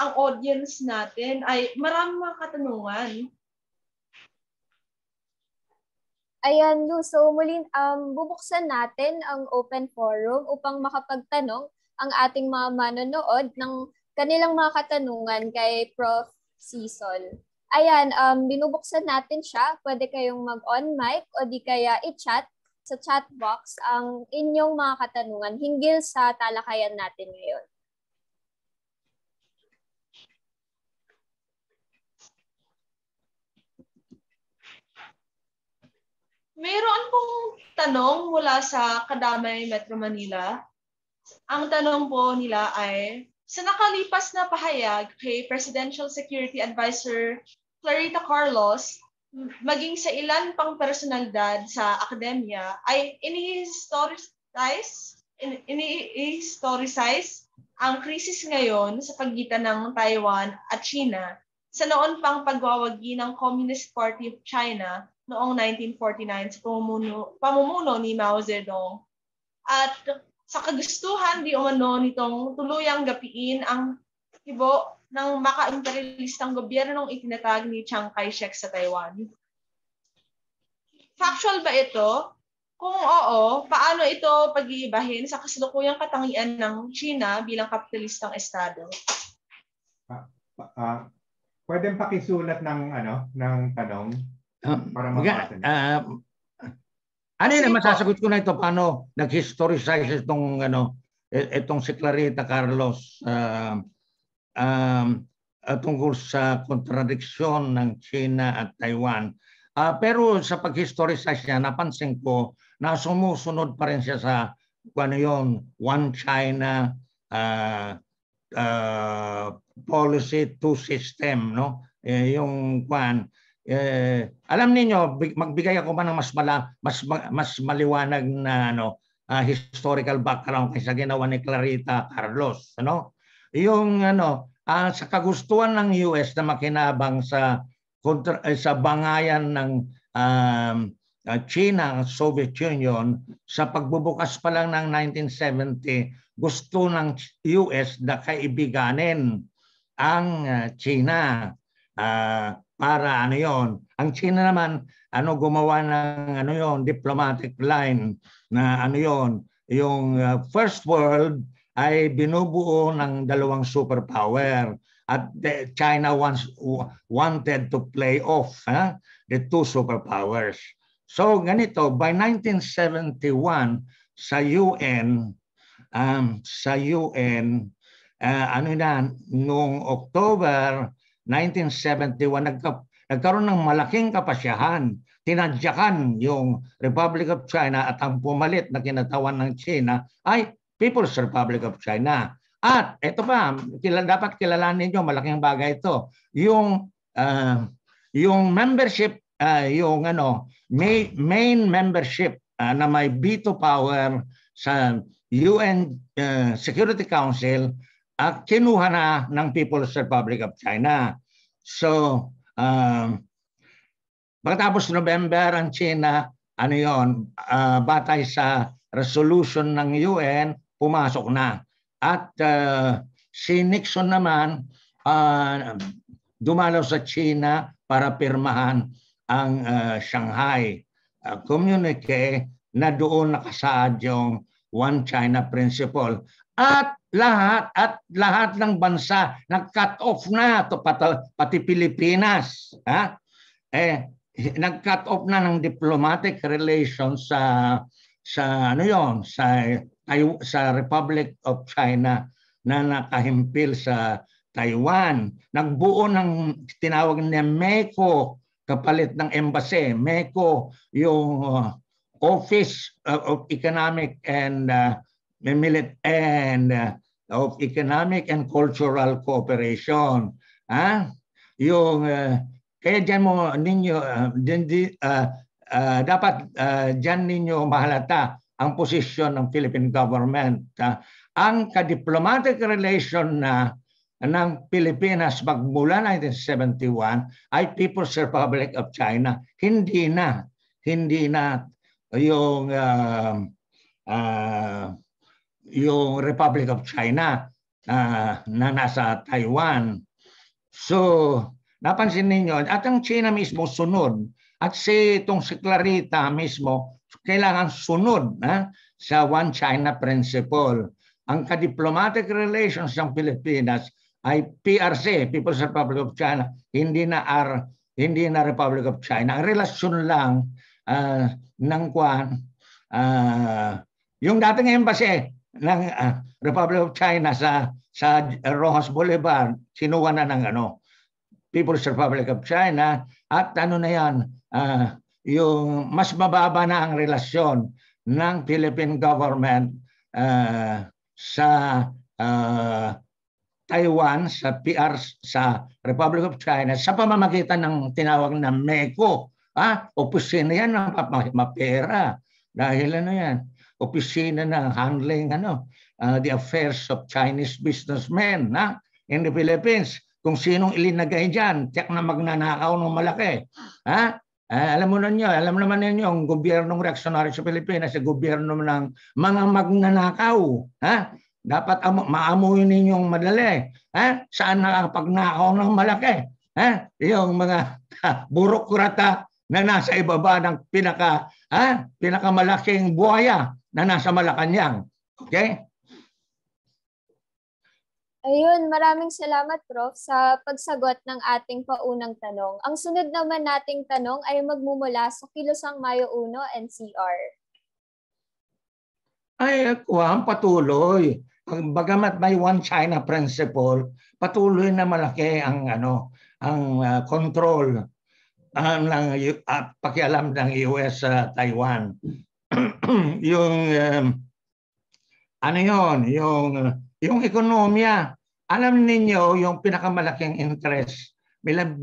Speaker 1: ang audience natin ay maraming mga katanungan.
Speaker 3: Ayan, Lu. So muli, um, bubuksan natin ang open forum upang makapagtanong ang ating mga manonood ng kanilang mga katanungan kay Prof. Sisol. Ayan, um, binubuksan natin siya. Pwede kayong mag-on mic o di kaya i-chat sa chat box ang inyong mga katanungan hinggil sa talakayan natin ngayon.
Speaker 1: Mayroon pong tanong mula sa Kadamay Metro Manila. Ang tanong po nila ay, sa nakalipas na pahayag kay Presidential Security Advisor Clarita Carlos maging sa ilan pang personalidad sa akademya ay inihistoricize in, inihistoricize ang krisis ngayon sa pagitan ng Taiwan at China sa noon pang pagwawagi ng Communist Party of China noong 1949 sa pamumuno, pamumuno ni Mao Zedong at sa kagustuhan di umano nitong tuluyang gapiin ang hibo ng maka-imperialistang gobyernong itinatag ni Chiang Kai-shek sa Taiwan. Factual ba ito? Kung oo, paano ito pag-iibahin sa kasalukuyang katangian ng China bilang kapitalistang estado?
Speaker 5: Uh, uh, ah, pwedeng pakisulat ng ano, ng tanong uh, para mabasa. Uh, ah, ano yun,
Speaker 4: masasagot ko na ito paano nag-historicize itong ano e, itong si Clarita Carlos uh, um, ah, tungkol sa kontradiksyon ng China at Taiwan. Uh, pero sa pag-historicize niya, napansin ko na sumusunod pa rin siya sa ano yun, one China uh, uh, policy, two system. No? Eh, yung kwan, eh, alam niyo magbigay ako man ng mas mala, mas mas maliwanag na ano uh, historical background kaysa ginawa ni Clarita Carlos ano yung ano, uh, sa kagustuhan ng US na makinabang sa kontra, eh, sa bangayan ng um, uh, China, Soviet Union, sa pagbubukas pa lang ng 1970, gusto ng US na kaibiganin ang ah, China. Uh, para ano yon ang China naman ano gumawa ng ano yon diplomatic line na ano yon yung uh, first world ay binubuo ng dalawang superpower at China wants, wanted to play off eh, the two superpowers. So ganito, by 1971 sa UN, um, sa UN, uh, ano na, noong October 1971, nagka, nagkaroon ng malaking kapasyahan. Tinadyakan yung Republic of China at ang pumalit na kinatawan ng China ay People's Republic of China. At ito pa, kilala, dapat kilalanin niyo malaking bagay ito. Yung uh, yung membership uh, yung ano main, main membership uh, na may veto power sa UN uh, Security Council at uh, kinuha na ng People's Republic of China. So, uh, pagkatapos November ang China, ano yon uh, batay sa resolution ng UN pumasok na. At uh, si Nixon naman uh, dumalaw sa China para pirmahan ang uh, Shanghai uh, Communique na doon nakasaad yung One China Principle. At lahat at lahat ng bansa nag-cut off na to pati, pati Pilipinas ha eh nag-cut off na ng diplomatic relations sa sa ano yon sa Taiw- sa Republic of China na nakahimpil sa Taiwan. Nagbuo ng tinawag niya MECO kapalit ng embassy. MECO yung uh, Office of Economic and uh, and uh, of Economic and Cultural Cooperation. Ha? Yung uh, kaya diyan mo ninyo uh, din, uh, uh, dapat uh, diyan ninyo mahalata ang posisyon ng Philippine government. Uh, ang ka-diplomatic relation na ng Pilipinas magmula 1971 ay People's Republic of China. Hindi na, hindi na yung uh, uh, yung Republic of China uh, na nasa Taiwan. So, napansin ninyo, at ang China mismo sunod. At si itong si Clarita mismo, kailangan sunod na sa One China Principle. Ang ka-diplomatic relations ng Pilipinas ay PRC, People's Republic of China, hindi na R, hindi na Republic of China. Ang relasyon lang uh, ng kwan uh, ah, yung dating embassy ng uh, Republic of China sa sa Rojas Boulevard, sinuwa na ng ano People's Republic of China at ano na yan uh, yung mas mababa na ang relasyon ng Philippine government uh, sa uh, Taiwan sa PR sa Republic of China sa pamamagitan ng tinawag na MECO. Ah, opisina yan ng mapera. Dahil ano yan, opisina ng handling ano, uh, the affairs of Chinese businessmen na in the Philippines. Kung sinong ilinagay dyan, tiyak na magnanakaw ng malaki. Ha? Ah, alam mo na niyo, alam naman niyo ang gobyernong reaksyonaryo sa Pilipinas, sa gobyerno ng mga magnanakaw. Ha? Dapat am- maamoy ninyong madali. Ha? Saan nakakapagnakaw ng malaki? Ha? Yung mga burokrata na nasa ibaba ng pinaka ha? pinakamalaking buhaya na nasa Malacanang. Okay?
Speaker 3: Ayun, maraming salamat Prof sa pagsagot ng ating paunang tanong. Ang sunod naman nating tanong ay magmumula sa Kilosang Mayo 1 NCR.
Speaker 4: Ay, kuwang patuloy. Bagamat may One China Principle, patuloy na malaki ang ano ang uh, control uh, ng uh, pakialam ng US sa uh, Taiwan. yung um, ano yon, yung uh, yung ekonomiya, alam ninyo yung pinakamalaking interest, bilang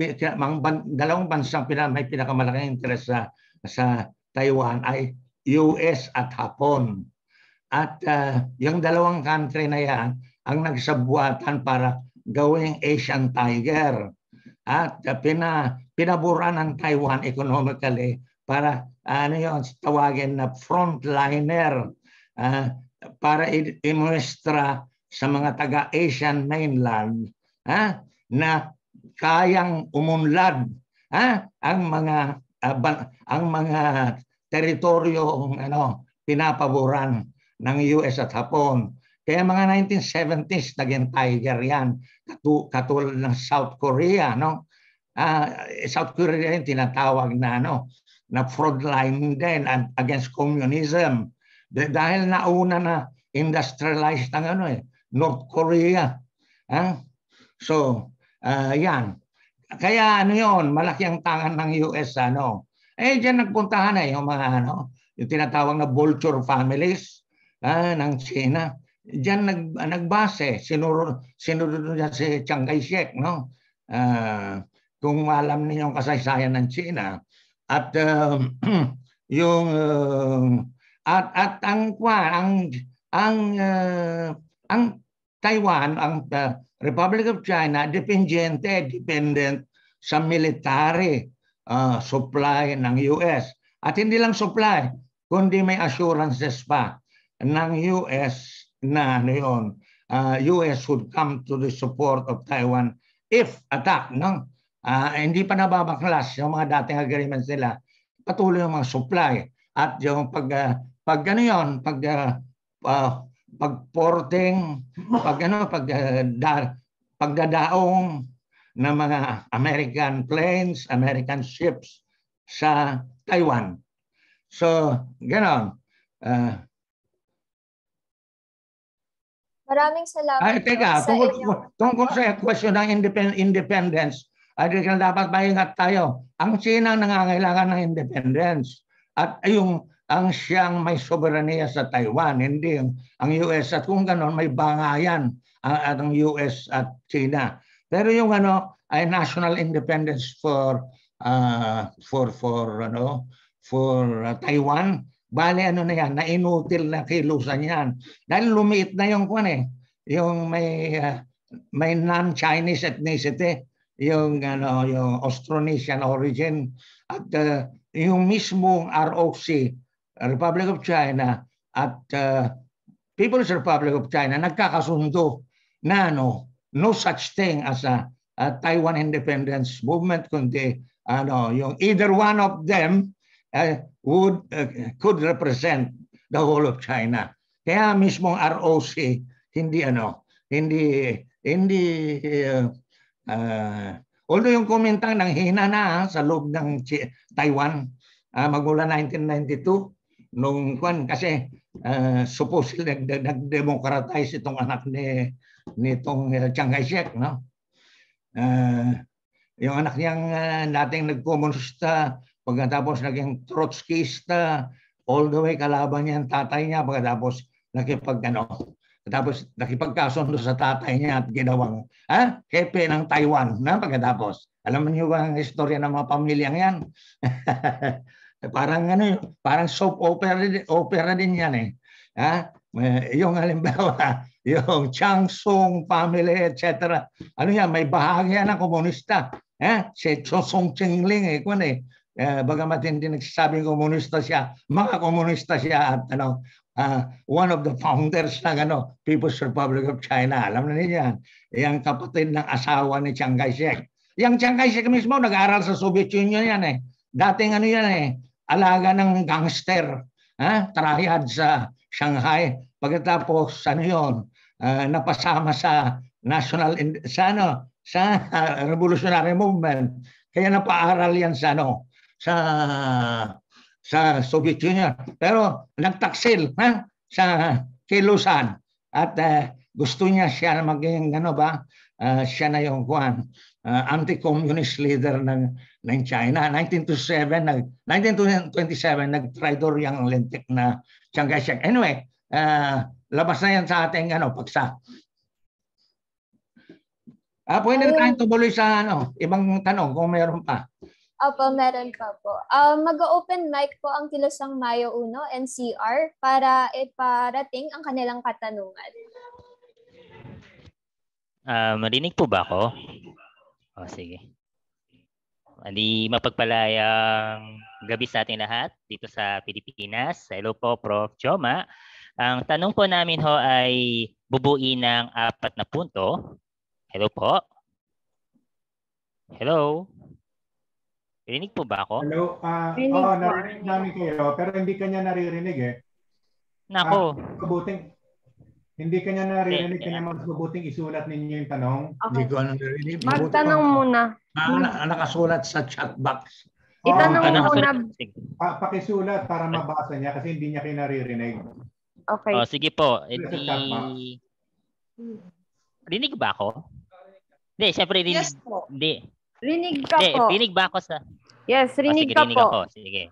Speaker 4: dalawang bansang may pinakamalaking interest sa, sa Taiwan ay US at Hapon. At uh, yung dalawang country na yan ang nagsabuatan para gawing Asian Tiger. At uh, pina, pinaburan ang Taiwan economically para ano yun, tawagin na frontliner uh, para i- imuestra sa mga taga-Asian mainland ha, na kayang umunlad ha, ang mga uh, ang mga teritoryo ano pinapaboran ng US at Japan. Kaya mga 1970s naging tiger yan katu katulad ng South Korea no. Uh, South Korea yung tinatawag na ano na line din against communism. De, dahil nauna na industrialized ang ano eh North Korea. Ah? So, uh, yan. Kaya ano yon malaki ang tangan ng US. Ano? Eh, diyan nagpuntahan na eh, yung mga ano, yung tinatawag na vulture families ah, ng China. Diyan nag, ah, nagbase, sinuro, sinuro niya si Chiang Kai-shek. No? Uh, kung alam niyo ang kasaysayan ng China at uh, yung uh, at at ang kwa ang ang uh, ang Taiwan, ang uh, Republic of China, dependente, dependent sa military uh, supply ng US. At hindi lang supply, kundi may assurances pa ng US na ano yun, uh, ah, US would come to the support of Taiwan if attack. No? Uh, hindi pa nababaklas yung mga dating agreements nila. Patuloy yung mga supply at yung pag, uh, pag ano yun, pag uh, uh, pagporting, pag ano, pag, uh, pagdadaong ng mga American planes, American ships sa Taiwan. So, ganon. Uh,
Speaker 3: Maraming salamat. Ay, teka, tungkol,
Speaker 4: sa tungkol sa question ng independence, ay dapat maingat tayo. Ang China nangangailangan ng independence. At yung ang siyang may soberanya sa Taiwan, hindi ang, ang US. At kung ganoon, may bangayan ang, ang US at China. Pero yung ano, ay national independence for uh, for for ano for uh, Taiwan bale ano na yan na inutil na kilusan yan dahil lumiit na yung kwan eh yung may uh, may non-Chinese ethnicity yung ano yung Austronesian origin at uh, yung mismo ROC Republic of China at uh, People's Republic of China nagkakasundo na ano, no such thing as a, a Taiwan independence movement kundi ano yung either one of them uh, would uh, could represent the whole of China. Kaya mismong ROC hindi ano, hindi hindi uh, uh, although yung komentang nang hina na ah, sa loob ng Taiwan uh, magmula 1992 nung kwan kasi uh, supposedly nag-democratize itong anak ni nitong uh, Chiang Kai-shek no uh, yung anak niyang uh, dating nag nagkomunista pagkatapos naging Trotskyista all the way kalaban niya ang tatay niya pagkatapos nakipag ano tapos nakipagkasundo sa tatay niya at ginawang ha kepe ng Taiwan na pagkatapos alam niyo ba ang istorya ng mga pamilyang yan Eh, parang ano, parang soap opera, din, opera din yan eh. Ha? Eh, yung halimbawa, yung Chang Sung family, etc. Ano yan, may bahagi yan ng komunista. Eh? Si Chosong Chingling eh, kung ano eh. Eh, bagamat hindi nagsasabing komunista siya, mga komunista siya at ano, uh, one of the founders ng ano, People's Republic of China. Alam na niyo yan. Yung eh, kapatid ng asawa ni Chiang Kai-shek. Yung Chiang Kai-shek mismo nag-aral sa Soviet Union yan eh. Dating ano yan eh, alaga ng gangster, ha? Trahiyad sa Shanghai. Pagkatapos ano 'yon? Uh, ah, napasama sa national sa ano, sa uh, revolutionary movement. Kaya napaaral yan sa ano, sa sa Soviet Union. Pero nagtaksil ha sa Kilusan. at uh, gusto niya siya maging ano ba uh, siya na yung kuan uh, ah, anti-communist leader ng ng China. 1927, nag, 1927, nag-try to yang ang lintik na Chiang Kai-shek. Anyway, uh, labas na yan sa ating ano, pagsa. Ah, pwede na tayong tumuloy sa ano, ibang tanong kung mayroon pa.
Speaker 3: Opo, meron pa po. Um, Mag-open mic po ang Kilosang Mayo Uno, and CR para iparating ang kanilang katanungan.
Speaker 6: Uh, marinig po ba ako? O, oh, sige. Andi mapagpalayang gabi sa ating lahat dito sa Pilipinas. Hello po, Prof. Joma. Ang tanong po namin ho ay bubuin ng apat na punto. Hello po. Hello. Rinig po
Speaker 5: ba ako? Hello. Uh, Oo, oh, narinig namin kayo pero hindi kanya naririnig eh.
Speaker 6: Nako. Uh, ah,
Speaker 5: kabuting, hindi kanya naririnig, kanya magbubuting isulat ninyo yung tanong. Okay. Hindi ko anong narinig. Magtanong muna. Ah, ah, nakasulat sa chat box.
Speaker 4: Oh, Itanong mo muna.
Speaker 5: Pa, pakisulat para mabasa niya kasi hindi niya kayo naririnig.
Speaker 6: Okay. Oh, sige po. Edi... Rinig ba ako? Hindi, syempre rinig. Yes po. Hindi.
Speaker 3: Rinig ka hindi, po. Rinig
Speaker 6: ba ako sa...
Speaker 1: Yes,
Speaker 3: oh, rinig, oh, sige, ka rinig po. Ako.
Speaker 6: Sige.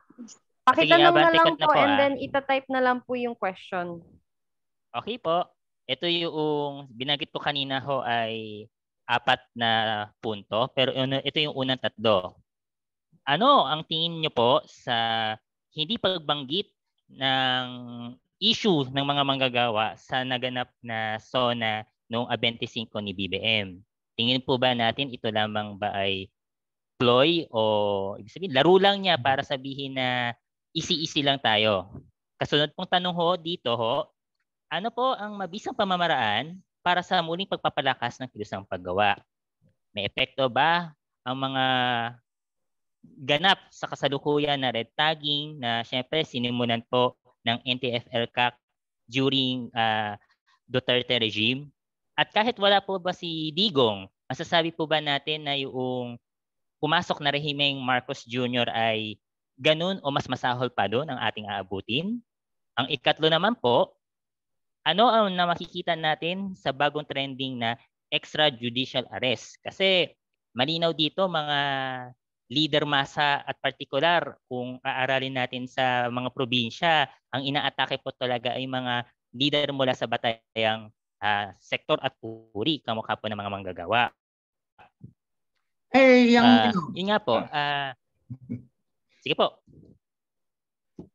Speaker 6: Pakitanong na lang po, po and ah. then
Speaker 3: itatype na lang po yung question.
Speaker 6: Okay po. Ito yung binagit ko kanina ho ay apat na punto. Pero ito yung unang tatlo. Ano ang tingin nyo po sa hindi pagbanggit ng issue ng mga manggagawa sa naganap na SONA noong 25 ni BBM? Tingin po ba natin ito lamang ba ay ploy o ibig sabihin, laro lang niya para sabihin na easy-easy lang tayo? Kasunod pong tanong ho dito ho, ano po ang mabisang pamamaraan para sa muling pagpapalakas ng kilos paggawa? May epekto ba ang mga ganap sa kasalukuyan na red tagging na siyempre sinimulan po ng ntf cac during uh, Duterte regime? At kahit wala po ba si Digong, masasabi po ba natin na yung pumasok na rehimeng Marcos Jr. ay ganun o mas masahol pa doon ang ating aabutin? Ang ikatlo naman po, ano ang na makikita natin sa bagong trending na extrajudicial arrest? Kasi malinaw dito mga leader masa at partikular kung aaralin natin sa mga probinsya, ang inaatake po talaga ay mga leader mula sa batayang uh, sektor at uri, kamukha po ng mga manggagawa. Eh, yung... Uh, yun nga po. Uh, sige po.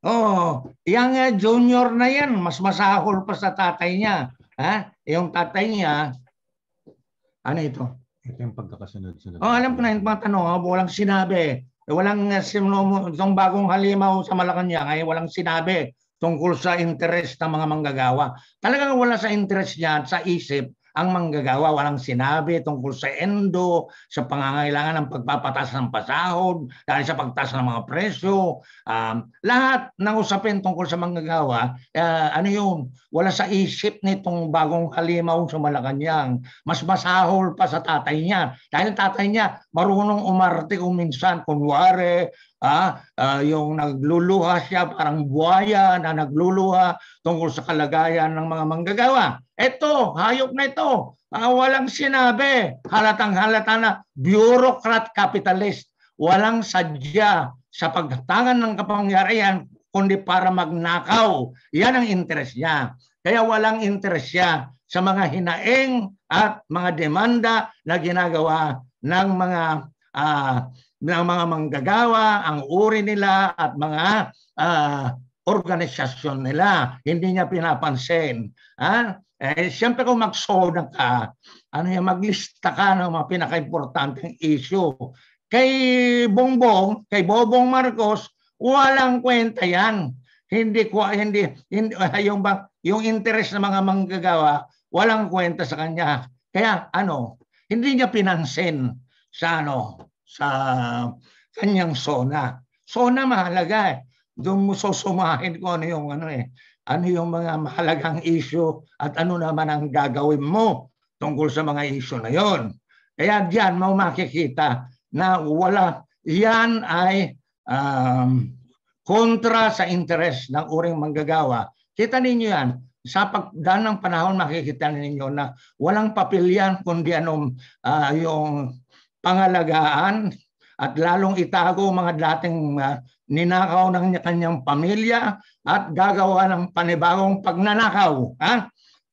Speaker 4: Oh, yang uh, junior na yan, mas masahol pa sa tatay niya. Ha? Yung tatay niya,
Speaker 5: ano ito? Ito yung pagkakasunod-sunod. Oh,
Speaker 4: alam ko na yung mga tanong, oh, walang sinabi. Walang uh, eh, sinumo, itong bagong halimaw sa Malacanang ay walang sinabi tungkol sa interest ng mga manggagawa. Talagang wala sa interest niya sa isip ang manggagawa. Walang sinabi tungkol sa endo, sa pangangailangan ng pagpapatas ng pasahod, dahil sa pagtaas ng mga presyo. Um, lahat ng usapin tungkol sa manggagawa, uh, ano yun, wala sa isip nitong bagong kalimaw sa Malacanang. Mas masahol pa sa tatay niya. Dahil tatay niya, marunong umarte kung minsan, kunwari, Ah, uh, yung nagluluha siya parang buhaya na nagluluha tungkol sa kalagayan ng mga manggagawa. Ito, hayop na ito. Uh, walang sinabi. Halatang halata na bureaucrat capitalist. Walang sadya sa pagtangan ng kapangyarihan kundi para magnakaw. Yan ang interes niya. Kaya walang interes siya sa mga hinaing at mga demanda na ginagawa ng mga uh, ng mga manggagawa, ang uri nila at mga uh, organisasyon nila. Hindi niya pinapansin. Ha? Eh, siyempre kung magsoda ka, ano yan, maglista ka ng mga pinaka-importanteng issue. Kay Bongbong, kay Bobong Marcos, walang kwenta yan. Hindi ko hindi, hindi ah, yung bang yung interest ng mga manggagawa, walang kwenta sa kanya. Kaya ano, hindi niya pinansin sa ano, sa kanyang sona. Sona mahalaga eh. Doon mo susumahin ko ano yung ano eh. Ano yung mga mahalagang issue at ano naman ang gagawin mo tungkol sa mga issue na yon. Kaya diyan mo makikita na wala yan ay um, kontra sa interes ng uring manggagawa. Kita ninyo yan, sa pagdaan ng panahon makikita ninyo na walang papel yan kundi anong uh, yung pangalagaan at lalong itago mga dating uh, ninakaw ng kanyang pamilya at gagawa ng panibagong pagnanakaw. Ha?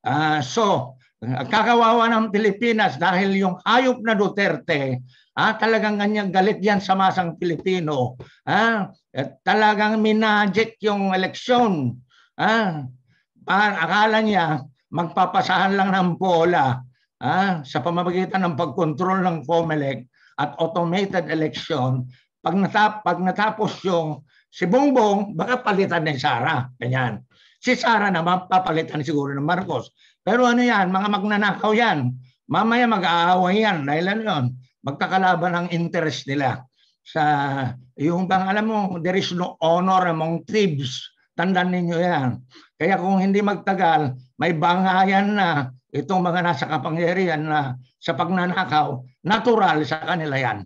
Speaker 4: Uh, so, kakawawa ng Pilipinas dahil yung hayop na Duterte, ha, ah, talagang kanyang galit yan sa masang Pilipino. Ha? At talagang minagic yung eleksyon. Ah, akala niya magpapasahan lang ng bola ah, sa pamamagitan ng pagkontrol ng COMELEC at automated election, pag, natap, pag natapos yung si Bongbong, baka palitan ni Sara. Ganyan. Si Sara naman papalitan siguro ng Marcos. Pero ano yan, mga magnanakaw yan. Mamaya mag-aaway yan. Dahil ano yun, magkakalaban ang interest nila. Sa yung bang alam mo, there is no honor among thieves. Tandaan ninyo yan. Kaya kung hindi magtagal, may bangayan na itong mga nasa kapangyarihan na sa pagnanakaw, natural sa kanila yan.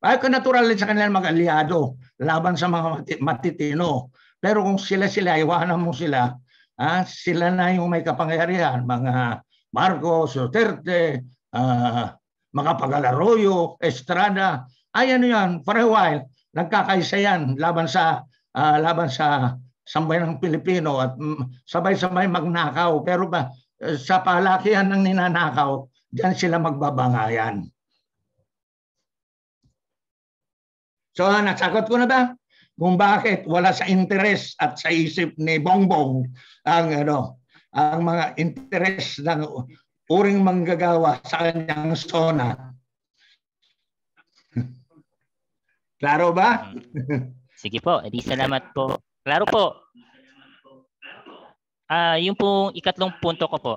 Speaker 4: Ay, natural sa kanila mag-aliado laban sa mga matitino. Pero kung sila-sila, iwanan mo sila, ha? sila na yung may kapangyarihan, mga Marcos, Duterte, ah, mga Pagalaroyo, Estrada, ay ano yan, for a while, nagkakaisa yan laban sa, ah, laban sa sambay ng Pilipino at mm, sabay-sabay magnakaw. Pero ba, eh, sa palakihan ng ninanakaw, diyan sila magbabangayan. So nasagot ko na ba? Kung bakit wala sa interes at sa isip ni Bongbong ang ano, ang mga interes ng uring manggagawa sa kanyang sona. Klaro ba?
Speaker 6: Sige po, edi salamat po Klaro po. Ah, uh, yung pong ikatlong punto ko po.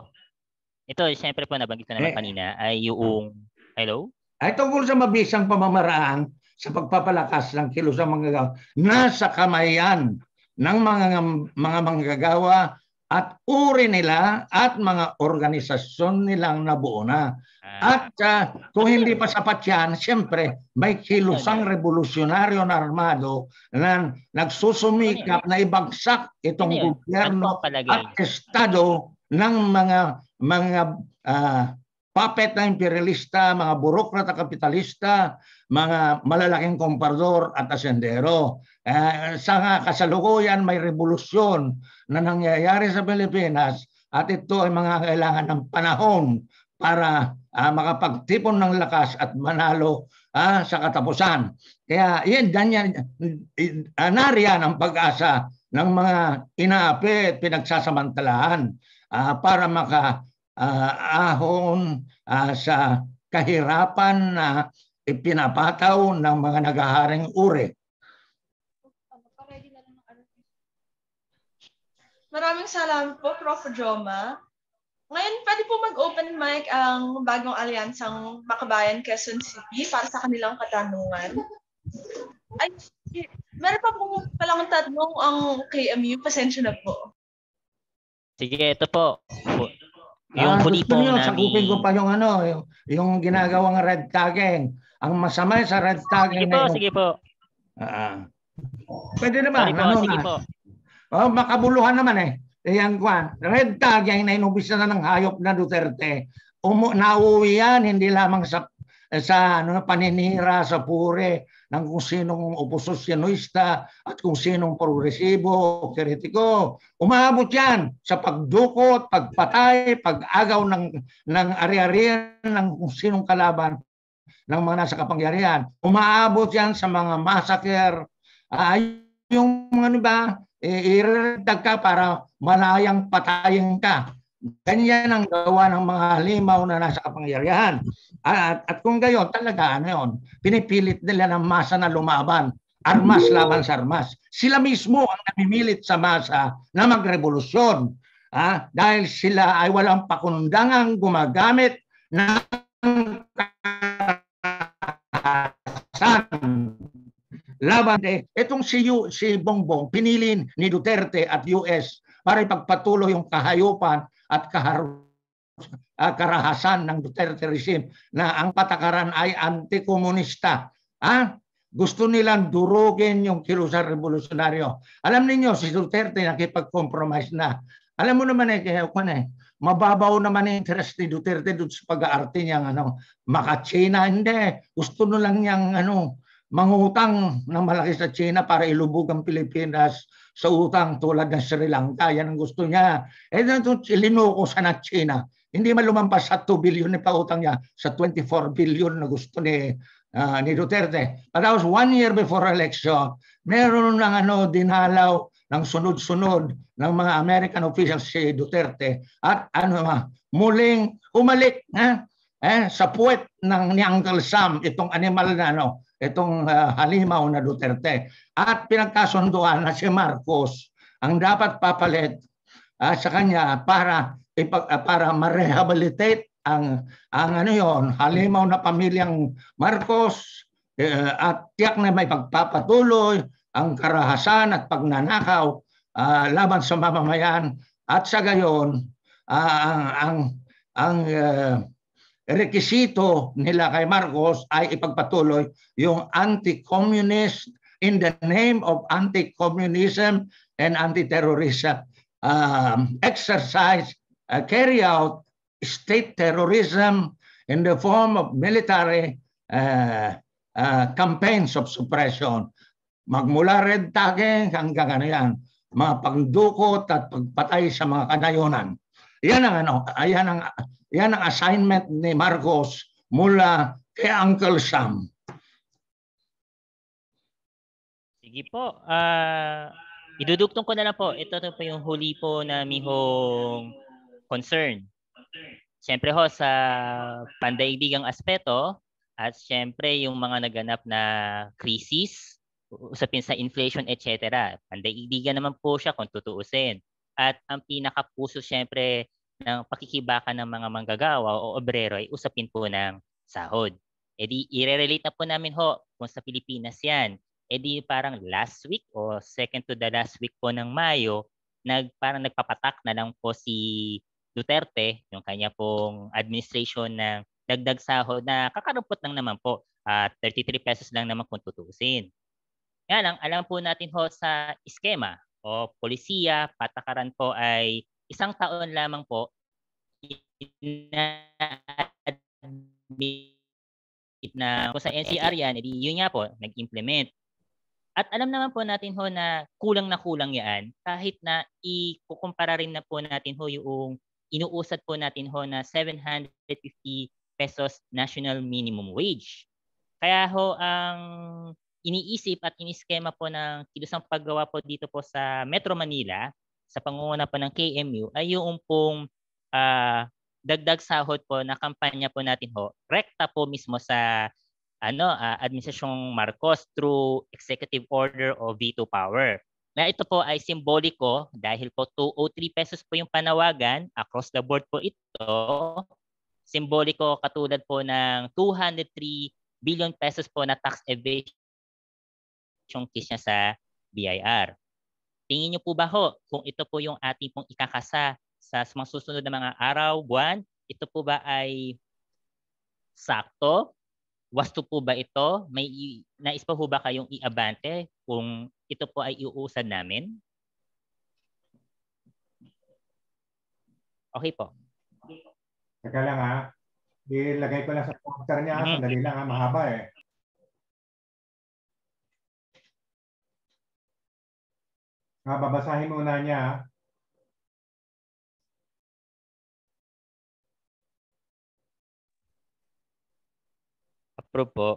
Speaker 6: Ito, siyempre po nabanggit na naman eh, kanina ay yung hello.
Speaker 4: Ay tungkol sa mabisang pamamaraan sa pagpapalakas ng kilos ng mga nasa kamayan ng mga mga manggagawa at uri nila at mga organisasyon nilang nabuo na. At uh, kung hindi pa sapat yan, siyempre may kilusang ano revolusyonaryo na armado na nagsusumikap ano na ibagsak itong ano gobyerno at estado ng mga mga uh, puppet na imperialista, mga burokrata kapitalista, mga malalaking kompardor at asendero. Uh, sa nga kasalukuyan may revolusyon na nangyayari sa Pilipinas at ito ay mga kailangan ng panahon para uh, makapagtipon ng lakas at manalo uh, sa katapusan. Kaya yan, danyan, uh, ah, nariyan ang pag-asa ng mga inaapi at pinagsasamantalahan uh, para makaahon uh, uh, sa kahirapan na uh, ipinapataw ng mga nagaharing uri.
Speaker 1: Maraming salamat po, Prof. Joma. Ngayon, pwede po mag-open mic ang bagong alyansang Makabayan Quezon City para sa kanilang katanungan. Ay, meron pa po palang tatlong ang KMU. Pasensya na po.
Speaker 6: Sige, ito po. Yung ah, po nyo, namin. Sakupin ko pa
Speaker 4: yung ano, yung, yung ginagawang red tagging. Ang masama sa red tagging sige na po, yung... Sige po, ah, ah. Pwede naman. Sorry po, ano sige na? po. Oh, makabuluhan naman eh. Ayan kwan. Red tag, yan inubisa na ng hayop na Duterte. Umu, nauwi yan, hindi lamang sa eh, sa ano, paninira, sa pure ng kung sinong oposisyonista at kung sinong progresibo o kritiko. Umabot yan sa pagdukot, pagpatay, pag-agaw ng, ng ari-arian ng kung sinong kalaban ng mga nasa kapangyarihan. Umaabot yan sa mga massacre. Ay, ah, yung mga ba, eh, iredag ka para malayang patayin ka. Ganyan ang gawa ng mga halimaw na nasa kapangyarihan. At, at kung gayon, talaga ano yun, pinipilit nila ng masa na lumaban. Armas laban sa armas. Sila mismo ang namimilit sa masa na magrevolusyon. Ah, dahil sila ay walang pakundangang gumagamit ng karahasan laban de eh. etong si, U, si Bongbong pinilin ni Duterte at US para ipagpatuloy yung kahayupan at kahar uh, karahasan ng Duterte regime na ang patakaran ay anti-komunista. Ha? Ah, gusto nilang durugin yung kilusan revolusyonaryo. Alam niyo si Duterte nakipag-compromise na. Alam mo naman eh, kaya ko eh, mababaw naman ang interest ni Duterte doon sa pag-aarte niyang ano, maka-China. Hindi, gusto na lang niyang ano, mangutang ng malaki sa China para ilubog ang Pilipinas sa utang tulad ng Sri Lanka. Yan ang gusto niya. Eh, linuko sa na China. Hindi man lumampas sa 2 billion na pautang niya sa 24 billion na gusto ni uh, ni Duterte. But that was one year before election. Meron nang ano, dinalaw ng sunod-sunod ng mga American officials si Duterte at ano ma, ah, muling umalik ha? Eh, sa puwet ng ni Uncle Sam itong animal na ano, itong uh, ah, halimaw na Duterte. At pinagkasunduan na si Marcos ang dapat papalit uh, sa kanya para ipag, uh, para ma-rehabilitate ang ang ano yon, halimaw na pamilyang Marcos uh, at tiyak na may pagpapatuloy ang karahasan at pagnanakaw uh, laban sa mamamayan at sa gayon uh, ang ang ang uh, rekisito nila kay Marcos ay ipagpatuloy yung anti-communist in the name of anti-communism and anti terrorist um, exercise uh, carry out state terrorism in the form of military uh, uh, campaigns of suppression. Magmula red tagging hanggang ano yan, mga pagdukot at pagpatay sa mga kanayonan. Yan ang ano, ayan ang yan ang assignment ni Marcos mula kay Uncle Sam.
Speaker 6: Sige po. Uh, idudugtong ko na lang po. Ito na po yung huli po na mihong concern. Siyempre ho sa pandaigdigang aspeto at siyempre yung mga naganap na krisis, usapin sa inflation, etc. Pandaigdigan naman po siya kung tutuusin. At ang pinakapuso siyempre ng pakikibaka ng mga manggagawa o obrero ay usapin po ng sahod. E di, i-relate na po namin ho kung sa Pilipinas yan. E di parang last week o second to the last week po ng Mayo, nag, parang nagpapatak na lang po si Duterte, yung kanya pong administration ng dagdag sahod na kakarumpot lang naman po at uh, 33 pesos lang naman kung tutusin. Nga lang, alam po natin ho sa eskema o polisiya, patakaran po ay isang taon lamang po ina-admit na po sa NCR yan, edi yun nga po, nag-implement. At alam naman po natin ho na kulang na kulang yan kahit na ikukumpara rin na po natin ho yung inuusat po natin ho na 750 pesos national minimum wage. Kaya ho ang iniisip at iniskema po ng kilusang paggawa po dito po sa Metro Manila sa pangunguna po ng KMU ay yung pong uh, dagdag sahod po na kampanya po natin ho, rekta po mismo sa ano uh, administrasyong Marcos through executive order o veto power. Na ito po ay simboliko dahil po 203 pesos po yung panawagan across the board po ito. Simboliko katulad po ng 203 billion pesos po na tax evasion case niya sa BIR. Tingin niyo po ba ho kung ito po yung ating pong ikakasa sa, sa mga susunod na mga araw, buwan, ito po ba ay sakto? Wasto po ba ito? May nais po ho ba kayong iabante kung ito po ay iuusan namin?
Speaker 5: Okay po. Teka lang ha. Ilagay ko lang sa counter niya. Mm-hmm. Sandali lang ha. Mahaba eh. Ah, babasahin muna niya.
Speaker 2: Approve po.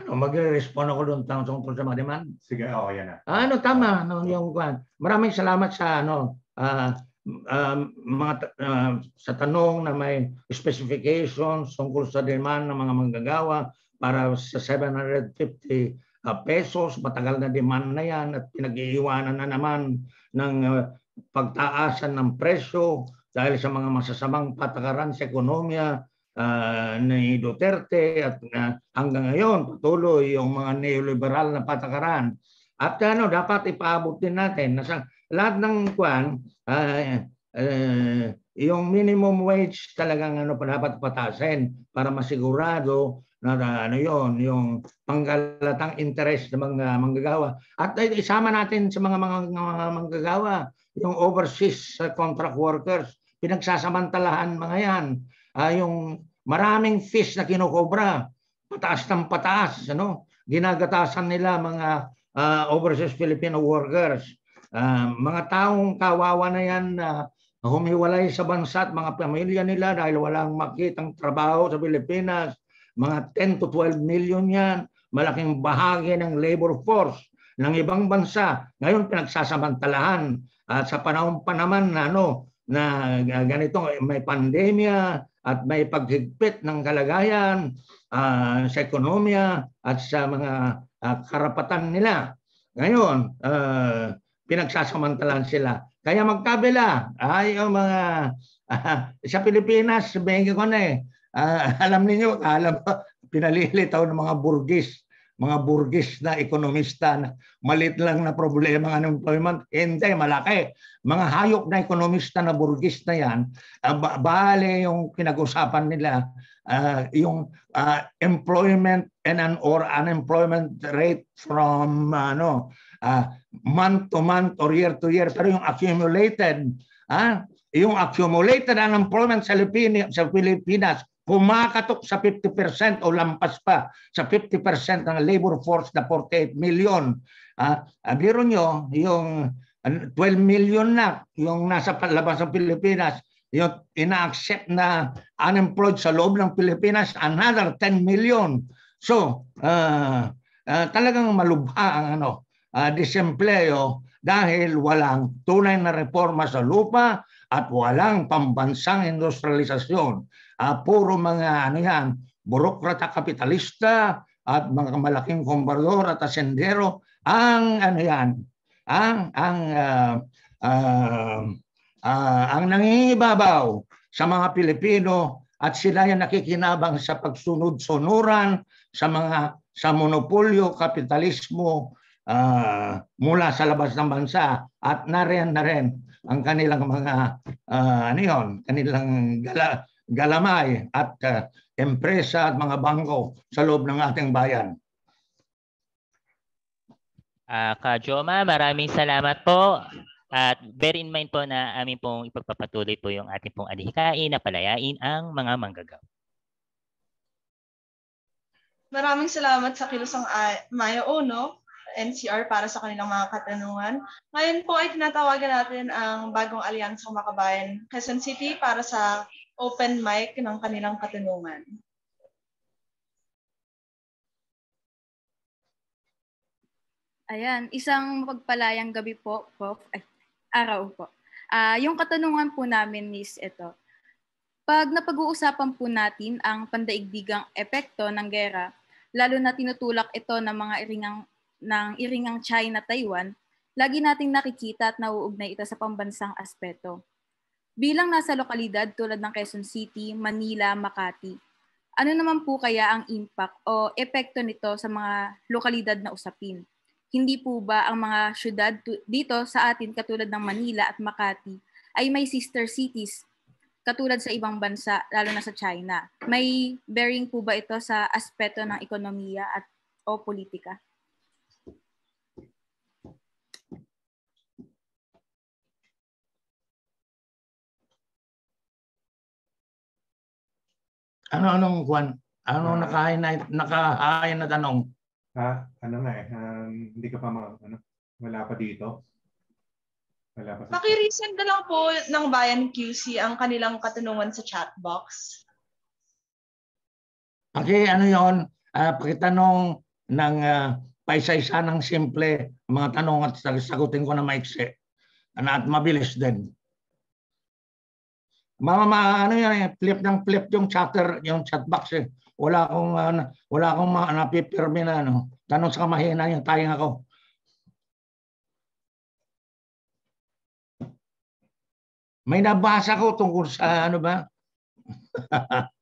Speaker 2: Ano, magre-respond ako doon
Speaker 4: tang tungkol sa mga demand? Sige, oo, oh, yan na. Ah, ano, tama. Ano, yung, kwan. Maraming salamat sa ano, uh, um, mga, uh, sa tanong na may specifications tungkol sa demand ng mga manggagawa para sa 750 uh, pesos. Matagal na demand na yan at pinag-iiwanan na naman ng uh, pagtaasan ng presyo dahil sa mga masasamang patakaran sa ekonomiya uh, ni Duterte at uh, hanggang ngayon patuloy yung mga neoliberal na patakaran. At ano, dapat ipaabot din natin. na sa lahat ng kuan, uh, ah, uh, eh, yung minimum wage talagang ano pa dapat patasin para masigurado na ano yon yung panggalatang interest ng mga manggagawa at uh, isama natin sa mga mga, mga manggagawa yung overseas uh, contract workers pinagsasamantalahan mga yan uh, yung maraming fees na kinokobra pataas ng pataas ano ginagatasan nila mga uh, overseas Filipino workers Uh, mga taong kawawa na yan na humiwalay sa bansa at mga pamilya nila dahil walang makitang trabaho sa Pilipinas. Mga 10 to 12 million yan. Malaking bahagi ng labor force ng ibang bansa. Ngayon pinagsasamantalahan at sa panahon pa naman na ano, na ganito may pandemya at may paghigpit ng kalagayan uh, sa ekonomiya at sa mga uh, karapatan nila. Ngayon, uh, pinagsasamantalan sila. Kaya magkabila. Ay, ah, yung mga uh, sa Pilipinas, bengge ko na eh. Uh, alam niyo, alam pinalilitaw ng mga burgis, mga burgis na ekonomista na malit lang na problema ng unemployment, hindi, malaki. Mga hayop na ekonomista na burgis na yan, uh, bale yung pinag-usapan nila, uh, yung uh, employment and an or unemployment rate from ano uh, uh, month to month or year to year. Pero yung accumulated, ah, yung accumulated unemployment sa, Pilipin, sa Pilipinas, kumakatok sa 50% o lampas pa sa 50% ng labor force na 48 million. Ah, uh, ah, biro nyo, yung 12 million na yung nasa labas ng Pilipinas, yung ina-accept na unemployed sa loob ng Pilipinas, another 10 million. So, uh, uh, talagang malubha ang ano, uh, ah, disempleyo dahil walang tunay na reforma sa lupa at walang pambansang industrialisasyon. Uh, puro mga ano yan, burokrata kapitalista at mga malaking kumbador at asendero ang ano yan, ang ang uh, uh, uh, ang nangingibabaw sa mga Pilipino at sila ay nakikinabang sa pagsunod-sunuran sa mga sa monopolyo, kapitalismo uh, mula sa labas ng bansa at nariyan na rin ang kanilang mga uh, ano yon, kanilang gala, galamay at uh, empresa at mga bangko sa loob ng ating bayan.
Speaker 6: Uh, Kajoma, maraming salamat po. At bear in mind po na amin pong ipagpapatuloy po yung ating pong adhikain na palayain ang mga manggagaw.
Speaker 1: Maraming salamat sa Kilusang Mayo Uno NCR para sa kanilang mga katanungan. Ngayon po ay tinatawagan natin ang bagong alyansang makabayan Quezon City para sa open mic ng kanilang katanungan. Ayan, isang pagpalayang gabi po, po Ay, araw po. Uh, yung katanungan po namin is ito. Pag napag-uusapan po natin ang pandaigdigang epekto ng gera, lalo na tinutulak ito ng mga iringang ng iringang China-Taiwan, lagi nating nakikita at nauugnay ito sa pambansang aspeto. Bilang nasa lokalidad tulad ng Quezon City, Manila, Makati, ano naman po kaya ang impact o epekto nito sa mga lokalidad na usapin? Hindi po ba ang mga syudad dito sa atin katulad ng Manila at Makati ay may sister cities katulad sa ibang bansa, lalo na sa China? May bearing po ba ito sa aspeto ng ekonomiya at o politika?
Speaker 2: Ano
Speaker 5: anong kwan?
Speaker 1: Ano uh, ah. nakahain
Speaker 5: na nakahain na tanong? Ha? Ano nga eh, um, hindi ka pa ma, ano, wala pa dito. Wala pa.
Speaker 1: Paki-recent na lang po ng Bayan QC ang kanilang katanungan sa chat box.
Speaker 4: Paki ano 'yon? Uh, ah, pakitanong ng uh, paisa-isa ng simple mga tanong at sagutin ko na maiksi. Ano, at mabilis din. Mama, ano yan eh, flip ng flip yung chatter, yung chat box eh. Wala akong, uh, wala akong ma- napipirmi na ano. Tanong sa mahina yung
Speaker 2: tayong ako. May nabasa ko tungkol sa ano ba?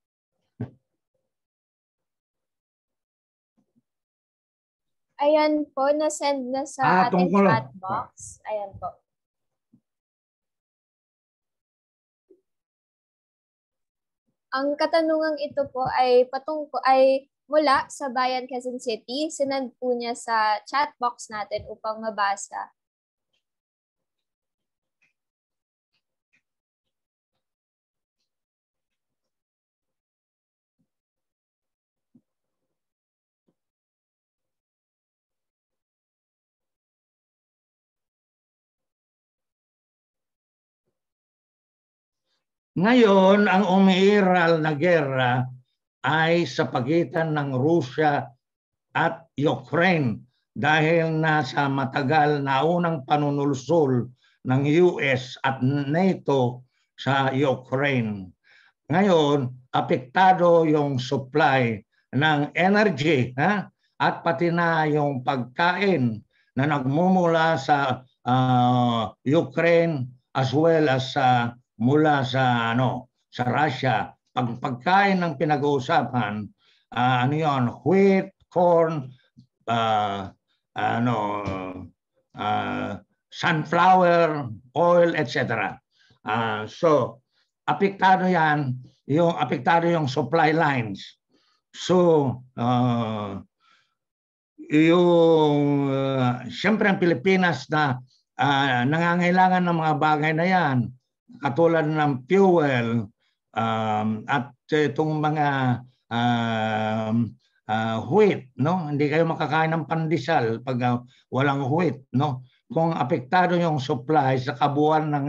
Speaker 2: Ayan po, na-send na sa ah, ating tungkol. chat box. Ayan po.
Speaker 3: Ang katanungang ito po ay patungko ay mula sa Bayan Quezon City, sinad po niya sa chat box natin upang mabasa.
Speaker 2: Ngayon, ang umiiral na gera
Speaker 4: ay sa pagitan ng Rusya at Ukraine dahil na sa matagal na unang panunulsol ng US at NATO sa Ukraine. Ngayon, apektado yung supply ng energy ha? at pati na yung pagkain na nagmumula sa uh, Ukraine as well as sa uh, mula sa ano sa Russia pag pagkain ng pinag-uusapan uh, ano yon wheat corn uh, ano uh, sunflower oil etc uh, so apektado yan yung apektado yung supply lines so uh, yung uh, siyempre ang Pilipinas na uh, nangangailangan ng mga bagay na yan katulad ng fuel um, at itong mga um, uh, wheat, no? Hindi kayo makakain ng pandesal pag ah, walang wheat, no? Kung apektado yung supply sa kabuuan ng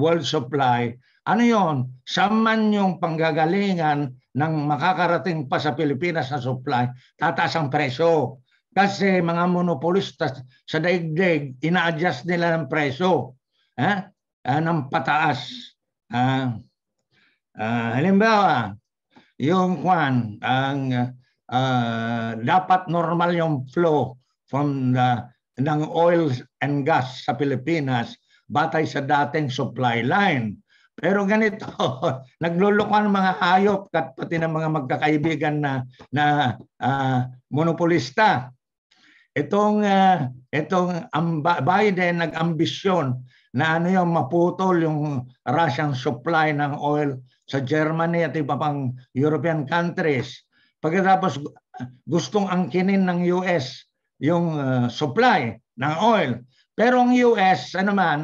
Speaker 4: world supply, ano yon? Saman yung panggagalingan ng makakarating pa sa Pilipinas na supply, tataas ang presyo. Kasi mga monopolista sa daigdig, ina-adjust nila ng presyo. Eh? uh, ng pataas. Uh, uh, halimbawa, yung kwan, ang uh, dapat normal yung flow from the, ng oil and gas sa Pilipinas batay sa dating supply line. Pero ganito, naglulukan ang mga hayop at pati ng mga magkakaibigan na na uh, monopolista. Itong uh, itong um, Biden nagambisyon na ano yung maputol yung Russian supply ng oil sa Germany at iba pang European countries. Pagkatapos gustong ang angkinin ng US yung uh, supply ng oil. Pero ang US ano man,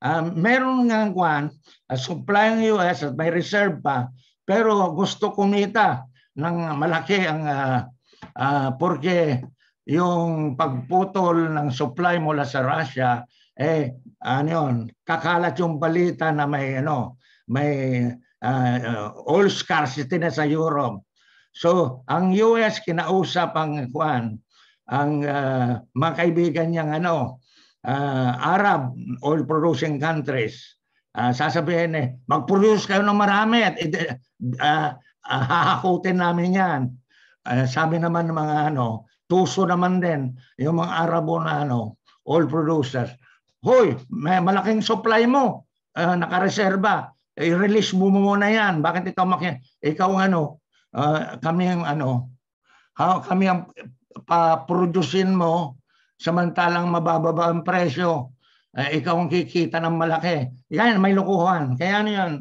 Speaker 4: uh, meron nga kwan, uh, supply ng US at may reserve pa, pero gusto kumita ng malaki ang uh, uh, porque yung pagputol ng supply mula sa Russia eh ano yun, kakalat yung balita na may ano, may uh, oil scarcity na sa Europe. So, ang US kinausap ang kuan ang uh, mga kaibigan niyang ano, uh, Arab oil producing countries. Uh, sasabihin eh, mag-produce kayo ng marami at uh, uh, hahakutin namin yan. Uh, sabi naman ng mga ano, tuso naman din yung mga Arabo na ano, oil producers hoy, may malaking supply mo, uh, nakareserba, i-release mo muna yan. Bakit ikaw makiyan? Ikaw ang ano, uh, kami ang ano, how, kami ang pa-producein mo samantalang mabababa ang presyo. Uh, ikaw ang kikita ng malaki. Yan, may lukuhan. Kaya ano yan?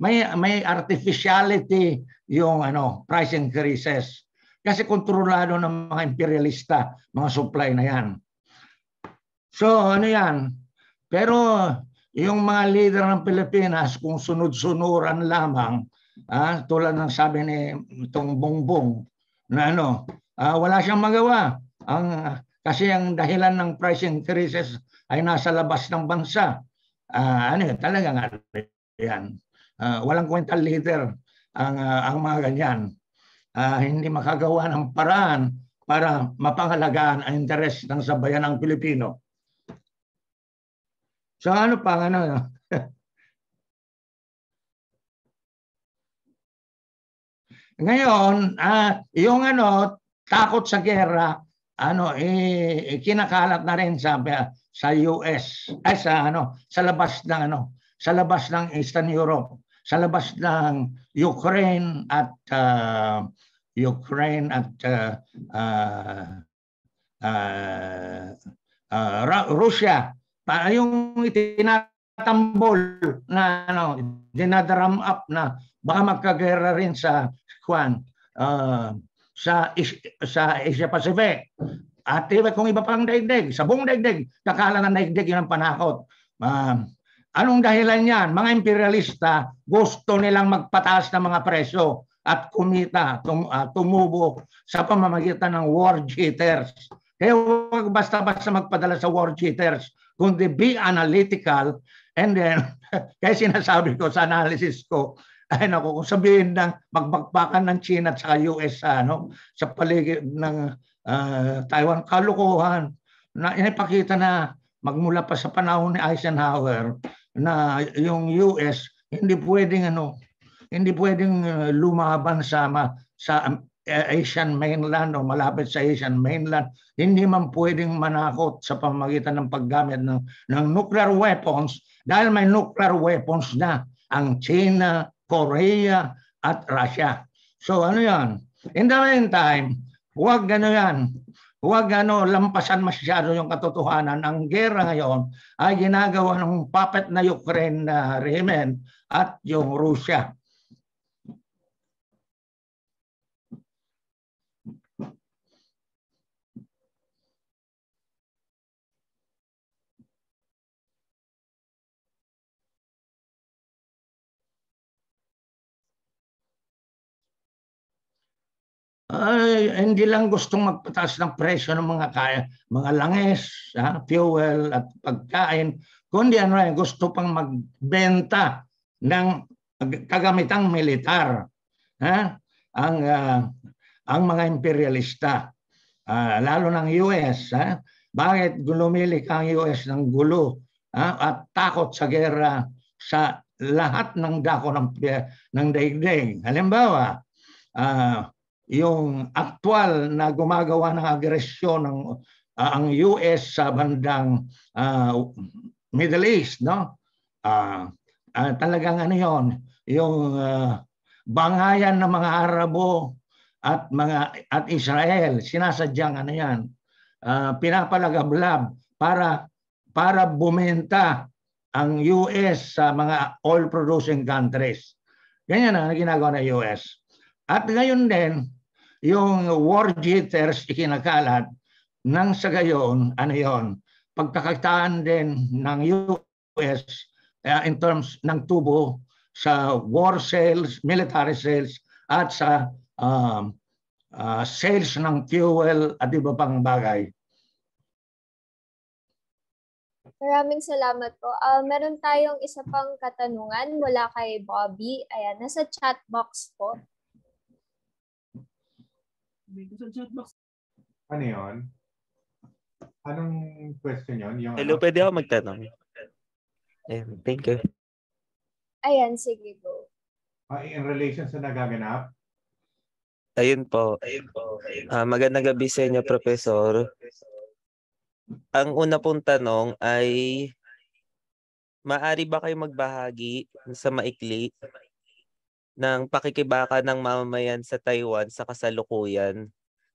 Speaker 4: May, may artificiality yung ano, price increases. Kasi kontrolado ng mga imperialista, mga supply na yan. So ano yan? Pero yung mga leader ng Pilipinas kung sunod-sunuran lamang ah, tulad ng sabi ni itong Bongbong na ano, ah, wala siyang magawa. Ang kasi ang dahilan ng price increases ay nasa labas ng bansa. Uh, ano talaga nga ano yan. Uh, walang kwentang leader ang, uh, ang mga ganyan. Uh, hindi makagawa ng paraan para mapangalagaan ang interes ng sabayan
Speaker 2: ng Pilipino. So ano pang ano? No? Ngayon, ah, yung ano, takot sa gera, ano eh, eh
Speaker 4: kinakalat na rin ah, sa sa US, ay sa ano, sa labas ng ano, sa labas ng Eastern Europe, sa labas ng Ukraine at uh, Ukraine at uh, uh, uh, uh, Russia pa yung itinatambol na ano, dinadram up na baka magkagera rin sa Juan uh, sa sa Asia Pacific. At iba kung iba pang daigdig, sa buong daigdig, kakala ng daigdig yun ang panakot. Uh, um, anong dahilan niyan? Mga imperialista, gusto nilang magpataas ng mga presyo at kumita, tum, uh, tumubo sa pamamagitan ng war cheaters. Kaya huwag basta-basta magpadala sa war cheaters kundi be analytical and then kaya sinasabi ko sa analysis ko ay nako kung sabihin ng magbakbakan ng China at sa US ano sa paligid ng uh, Taiwan kalukuhan na inipakita na magmula pa sa panahon ni Eisenhower na yung US hindi pwedeng ano hindi pwedeng ah, lumaban sa sa E, Asian mainland o malapit sa Asian mainland, hindi man pwedeng manakot sa pamamagitan ng paggamit ng, ng nuclear weapons dahil may nuclear weapons na ang China, Korea at Russia. So ano yan? In the meantime, huwag gano yan. Huwag ano, lampasan masyado yung katotohanan. Ang gera ngayon ay ginagawa ng puppet na Ukraine na ah,
Speaker 2: rehimen at yung Russia. Ay, ah, hindi lang gustong magpataas ng presyo ng mga kaya, mga
Speaker 4: langis, ha, fuel at pagkain, kundi ano ay eh, gusto pang magbenta ng kagamitang militar. Ha? Ang uh, ang mga imperialista, uh, lalo ng US, ha? Bakit gulumilik ang US ng gulo ha? at takot sa gera sa lahat ng dako ng ng daigdig. Halimbawa, uh, yung aktual na gumagawa ng agresyon ng uh, ang US sa bandang uh, Middle East no uh, uh, talagang ano yon yung uh, bangayan ng mga Arabo at mga at Israel sinasadyang ano yan uh, pinapalagablab para para bumenta ang US sa mga oil producing countries ganyan ang ginagawa ng US at ngayon din, yung war jitters ikinakalat ng sa gayon, ano yon, pagkakataan din ng US uh, in terms ng tubo sa war sales, military sales, at sa uh, uh, sales ng fuel at iba pang bagay.
Speaker 3: Maraming salamat po. Uh, meron tayong isa pang katanungan mula kay Bobby. Ayan, nasa chat box po.
Speaker 2: Sa chat box.
Speaker 5: Ano yun? Anong question yun? Yung Hello, ano? pwede ako magtanong. Ayun, thank you.
Speaker 3: Ayan, sige po.
Speaker 5: Ah, in relation sa nagaganap?
Speaker 3: Ayun po. Ayun po. Ayun. Uh, magandang gabi sa inyo, Professor. Ang una pong tanong ay maari ba kayo magbahagi sa maikli ng pakikibaka ng mamamayan sa Taiwan sa kasalukuyan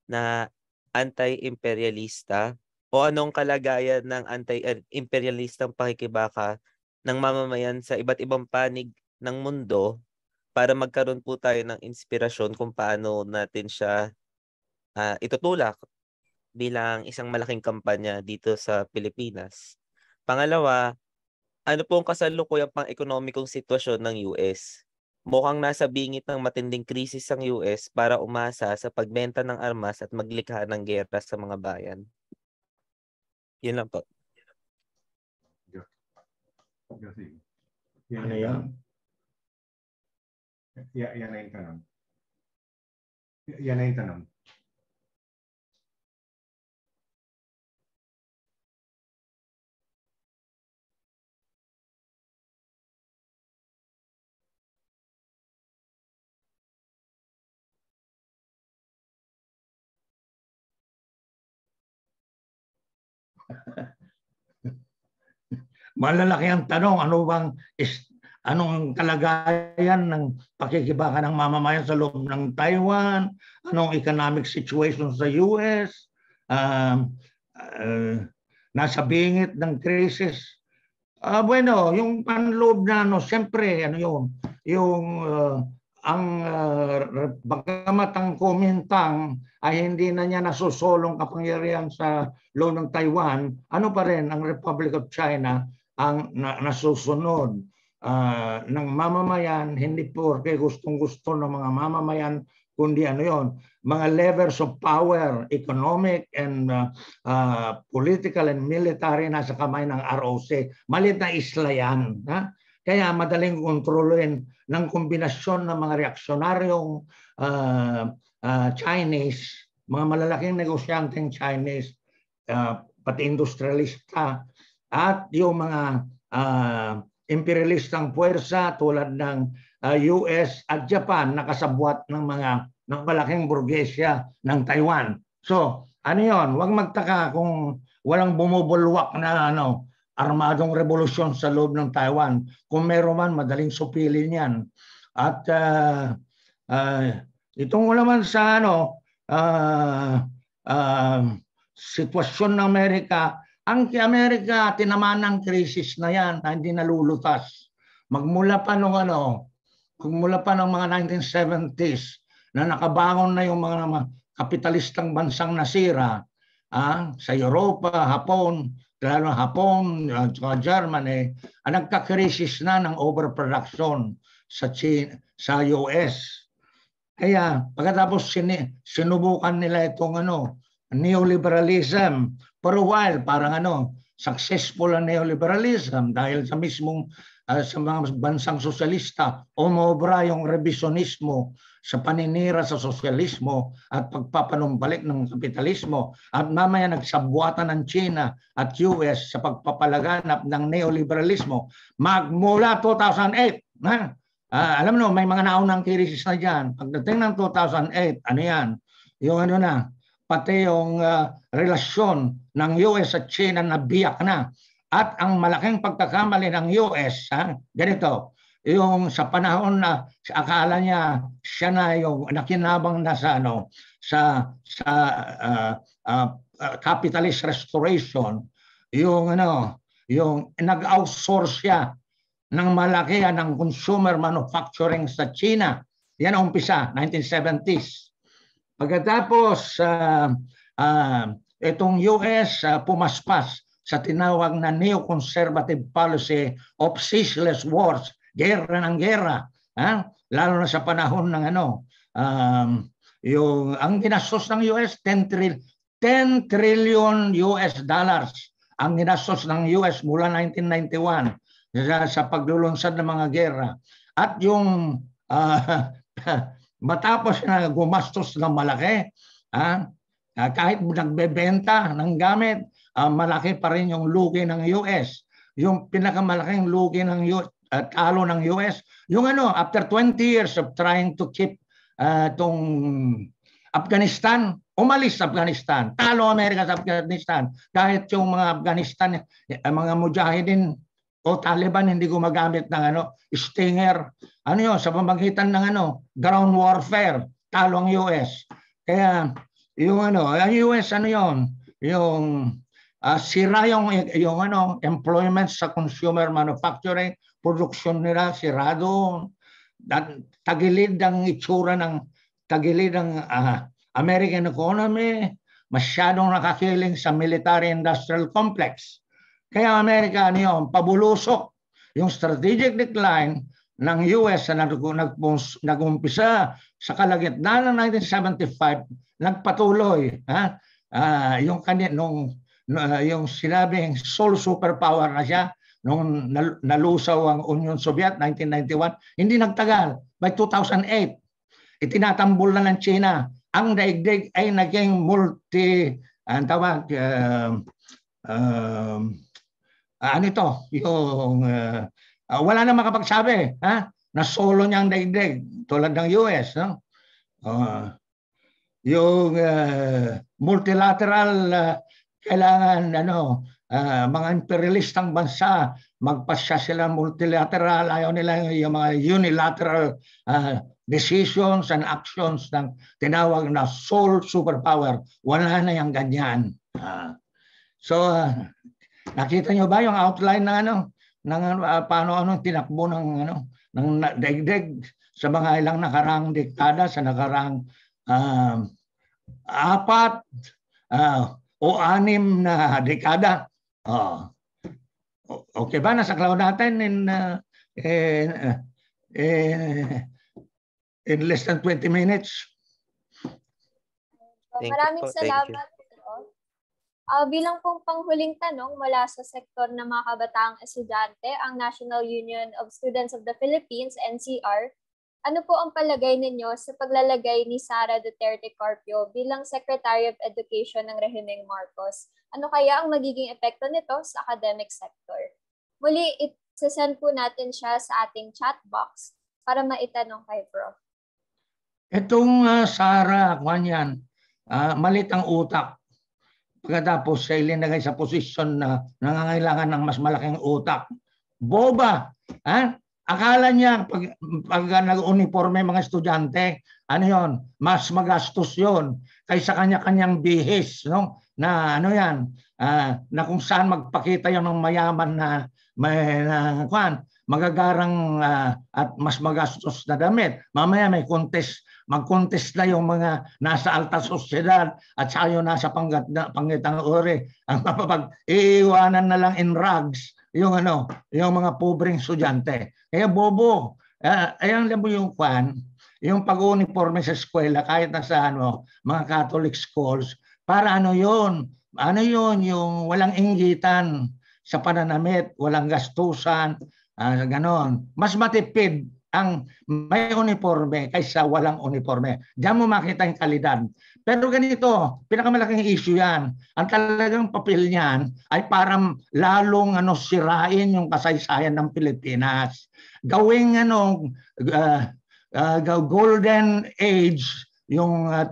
Speaker 3: na anti-imperialista o anong kalagayan ng anti-imperialistang pakikibaka ng mamamayan sa iba't ibang panig ng mundo para magkaroon po tayo ng inspirasyon kung paano natin siya uh, itutulak bilang isang malaking kampanya dito sa Pilipinas. Pangalawa, ano po ang kasalukuyang pang-ekonomikong sitwasyon ng US? Mukhang nasa bingit ng matinding krisis ang US para umasa sa pagbenta ng armas at maglikha ng gera sa mga bayan. Yun lang po.
Speaker 2: Yan ano yan? Yan, yan ang tanong. Yan ang tanong. Malalaki ang tanong, ano bang is,
Speaker 4: anong kalagayan ng pakikibaka ng mamamayan sa loob ng Taiwan, anong economic situation sa US, uh, um, uh, nasa bingit ng crisis. Ah, uh, bueno, yung panloob na ano, siyempre, ano yun, yung uh, ang uh, bagamat ang kumintang ay hindi na niya nasusolong kapangyarihan sa law ng Taiwan, ano pa rin ang Republic of China ang na, nasusunod uh, ng mamamayan, hindi porke gustong-gusto ng mga mamamayan, kundi ano yon mga levers of power, economic and uh, uh, political and military nasa kamay ng ROC. Malit na isla yan. Ha? Kaya madaling kontrolin ng kombinasyon ng mga reaksyonaryong uh, ah, uh, ah, Chinese, mga malalaking negosyanteng Chinese, uh, pati industrialista, at yung mga uh, imperialistang puwersa tulad ng uh, US at Japan na kasabwat ng mga ng malaking burgesya ng Taiwan. So, ano 'yon? Huwag magtaka kung walang bumubulwak na ano armadong revolusyon sa loob ng Taiwan. Kung meron man, madaling supilin yan. At uh, uh, itong naman sa ano, uh, uh, sitwasyon ng Amerika, ang Amerika tinamaan ng krisis na yan na hindi nalulutas. Magmula pa nung ano, magmula pa ng mga 1970s na nakabangon na yung mga kapitalistang bansang nasira ah, sa Europa, Hapon, lalo Hapon, at ah, uh, Germany, eh, ang ah, nagka-crisis na ng overproduction sa China, sa US. Kaya pagkatapos sin, sinubukan nila itong ano, neoliberalism for a while, parang ano, successful ang neoliberalism dahil sa mismong uh, sa mga bansang sosyalista, umobra yung revisionismo sa paninira sa sosyalismo at pagpapanumbalik ng kapitalismo at mamaya nagsabwatan ng China at US sa pagpapalaganap ng neoliberalismo magmula 2008. Na, uh, alam no, may mga naunang krisis na dyan. Pagdating ng 2008, ano yan? Yung ano na, pati yung uh, relasyon ng US at China na biyak na. At ang malaking pagkakamali ng US, ha, ganito, yung sa panahon na akala niya siya na yung nakinabang na sa ano sa sa uh, uh, capitalist restoration yung ano yung nag-outsource siya ng malaki ng consumer manufacturing sa China yan ang umpisa 1970s pagkatapos uh, uh, itong US uh, pumaspas sa tinawag na neoconservative policy of ceaseless wars Gera ng gera. Ha? Lalo na sa panahon ng ano, um, yung, ang ginastos ng US, 10, tril, 10 trillion US dollars ang ginastos ng US mula 1991 sa, sa paglulunsad ng mga gera. At yung uh, matapos na gumastos ng malaki, ha? Uh, kahit nagbebenta ng gamit, uh, malaki pa rin yung lugi ng US. Yung pinakamalaking lugi ng US, at talo ng US. Yung ano, after 20 years of trying to keep uh, tong Afghanistan, umalis Afghanistan. Talo Amerika sa Afghanistan. Kahit yung mga Afghanistan, eh, mga mujahidin o Taliban hindi gumagamit ng ano, stinger. Ano yun, sa pamagitan ng ano, ground warfare. Talo ang US. Kaya yung ano, ang US ano yon, yung uh, sira yung, yung ano, employment sa consumer manufacturing, produksyon nila, sirado, tagilid ang itsura ng tagilid ang uh, American economy, masyadong nakakiling sa military industrial complex. Kaya Amerika niyo, pabulusok yung strategic decline ng US na nagumpisa sa kalagitnaan ng 1975 nagpatuloy ha uh, yung kanin nung uh, yung sinabing sole superpower na siya Noong nalusaw ang Union Soviet 1991, hindi nagtagal. By 2008, itinatambol na ng China. Ang daigdig ay naging multi, ang tawag, uh, uh, ano ito, yung, uh, uh, wala na makapagsabi, ha? na solo niya ang daigdig, tulad ng US. No? Uh, yung uh, multilateral uh, kailangan ano uh, mga imperialistang bansa, magpasya sila multilateral, ayaw nila yung mga unilateral uh, decisions and actions ng tinawag na sole superpower. Wala na yung ganyan. Uh, so, uh, nakita nyo ba yung outline ng ano? ng uh, paano ano tinakbo ng ano ng daigdig sa mga ilang nakarang diktada, sa nakarang uh, apat uh, o anim na dekada Oh. Okay ba? Nasa cloud natin in, uh, in, uh, eh, eh, eh, in, less than 20 minutes. Thank Maraming you po. salamat.
Speaker 3: Uh, bilang pong panghuling tanong mula sa sektor ng mga kabataang estudyante, ang National Union of Students of the Philippines, NCR, ano po ang palagay ninyo sa paglalagay ni Sara Duterte Carpio bilang Secretary of Education ng Rehimeng Marcos ano kaya ang magiging epekto nito sa academic sector? Muli, sasend po natin siya sa ating chat box para maitanong kay Prof.
Speaker 4: Itong uh, ah, Sara, kwan yan, uh, malit ang utak. Pagkatapos siya ilinagay sa posisyon na nangangailangan ng mas malaking utak. Boba! Ha? Akala niya pag, pag ah, nag-uniforme mga estudyante, ano yon, mas magastos yon kaysa kanya-kanyang bihis. No? na ano yan, uh, na kung saan magpakita yan ng mayaman na may na, kwan, magagarang uh, at mas magastos na damit. Mamaya may contest, mag-contest na yung mga nasa alta sosyedad at saka yung nasa panggat, na, pangitang ore Ang mapapag iiwanan na lang in rags yung ano, yung mga pobreng estudyante. Kaya bobo, uh, ayan lang mo yung kwan, yung pag-uniforme sa eskwela kahit na sa ano, mga Catholic schools, para ano yon? Ano yon yung walang inggitan sa pananamit, walang gastusan, uh, ganon. Mas matipid ang may uniforme kaysa walang uniforme. Diyan mo makita yung kalidad. Pero ganito, pinakamalaking issue yan. Ang talagang papel niyan ay parang lalong ano, sirain yung kasaysayan ng Pilipinas. Gawing ano, uh, uh, golden age yung uh,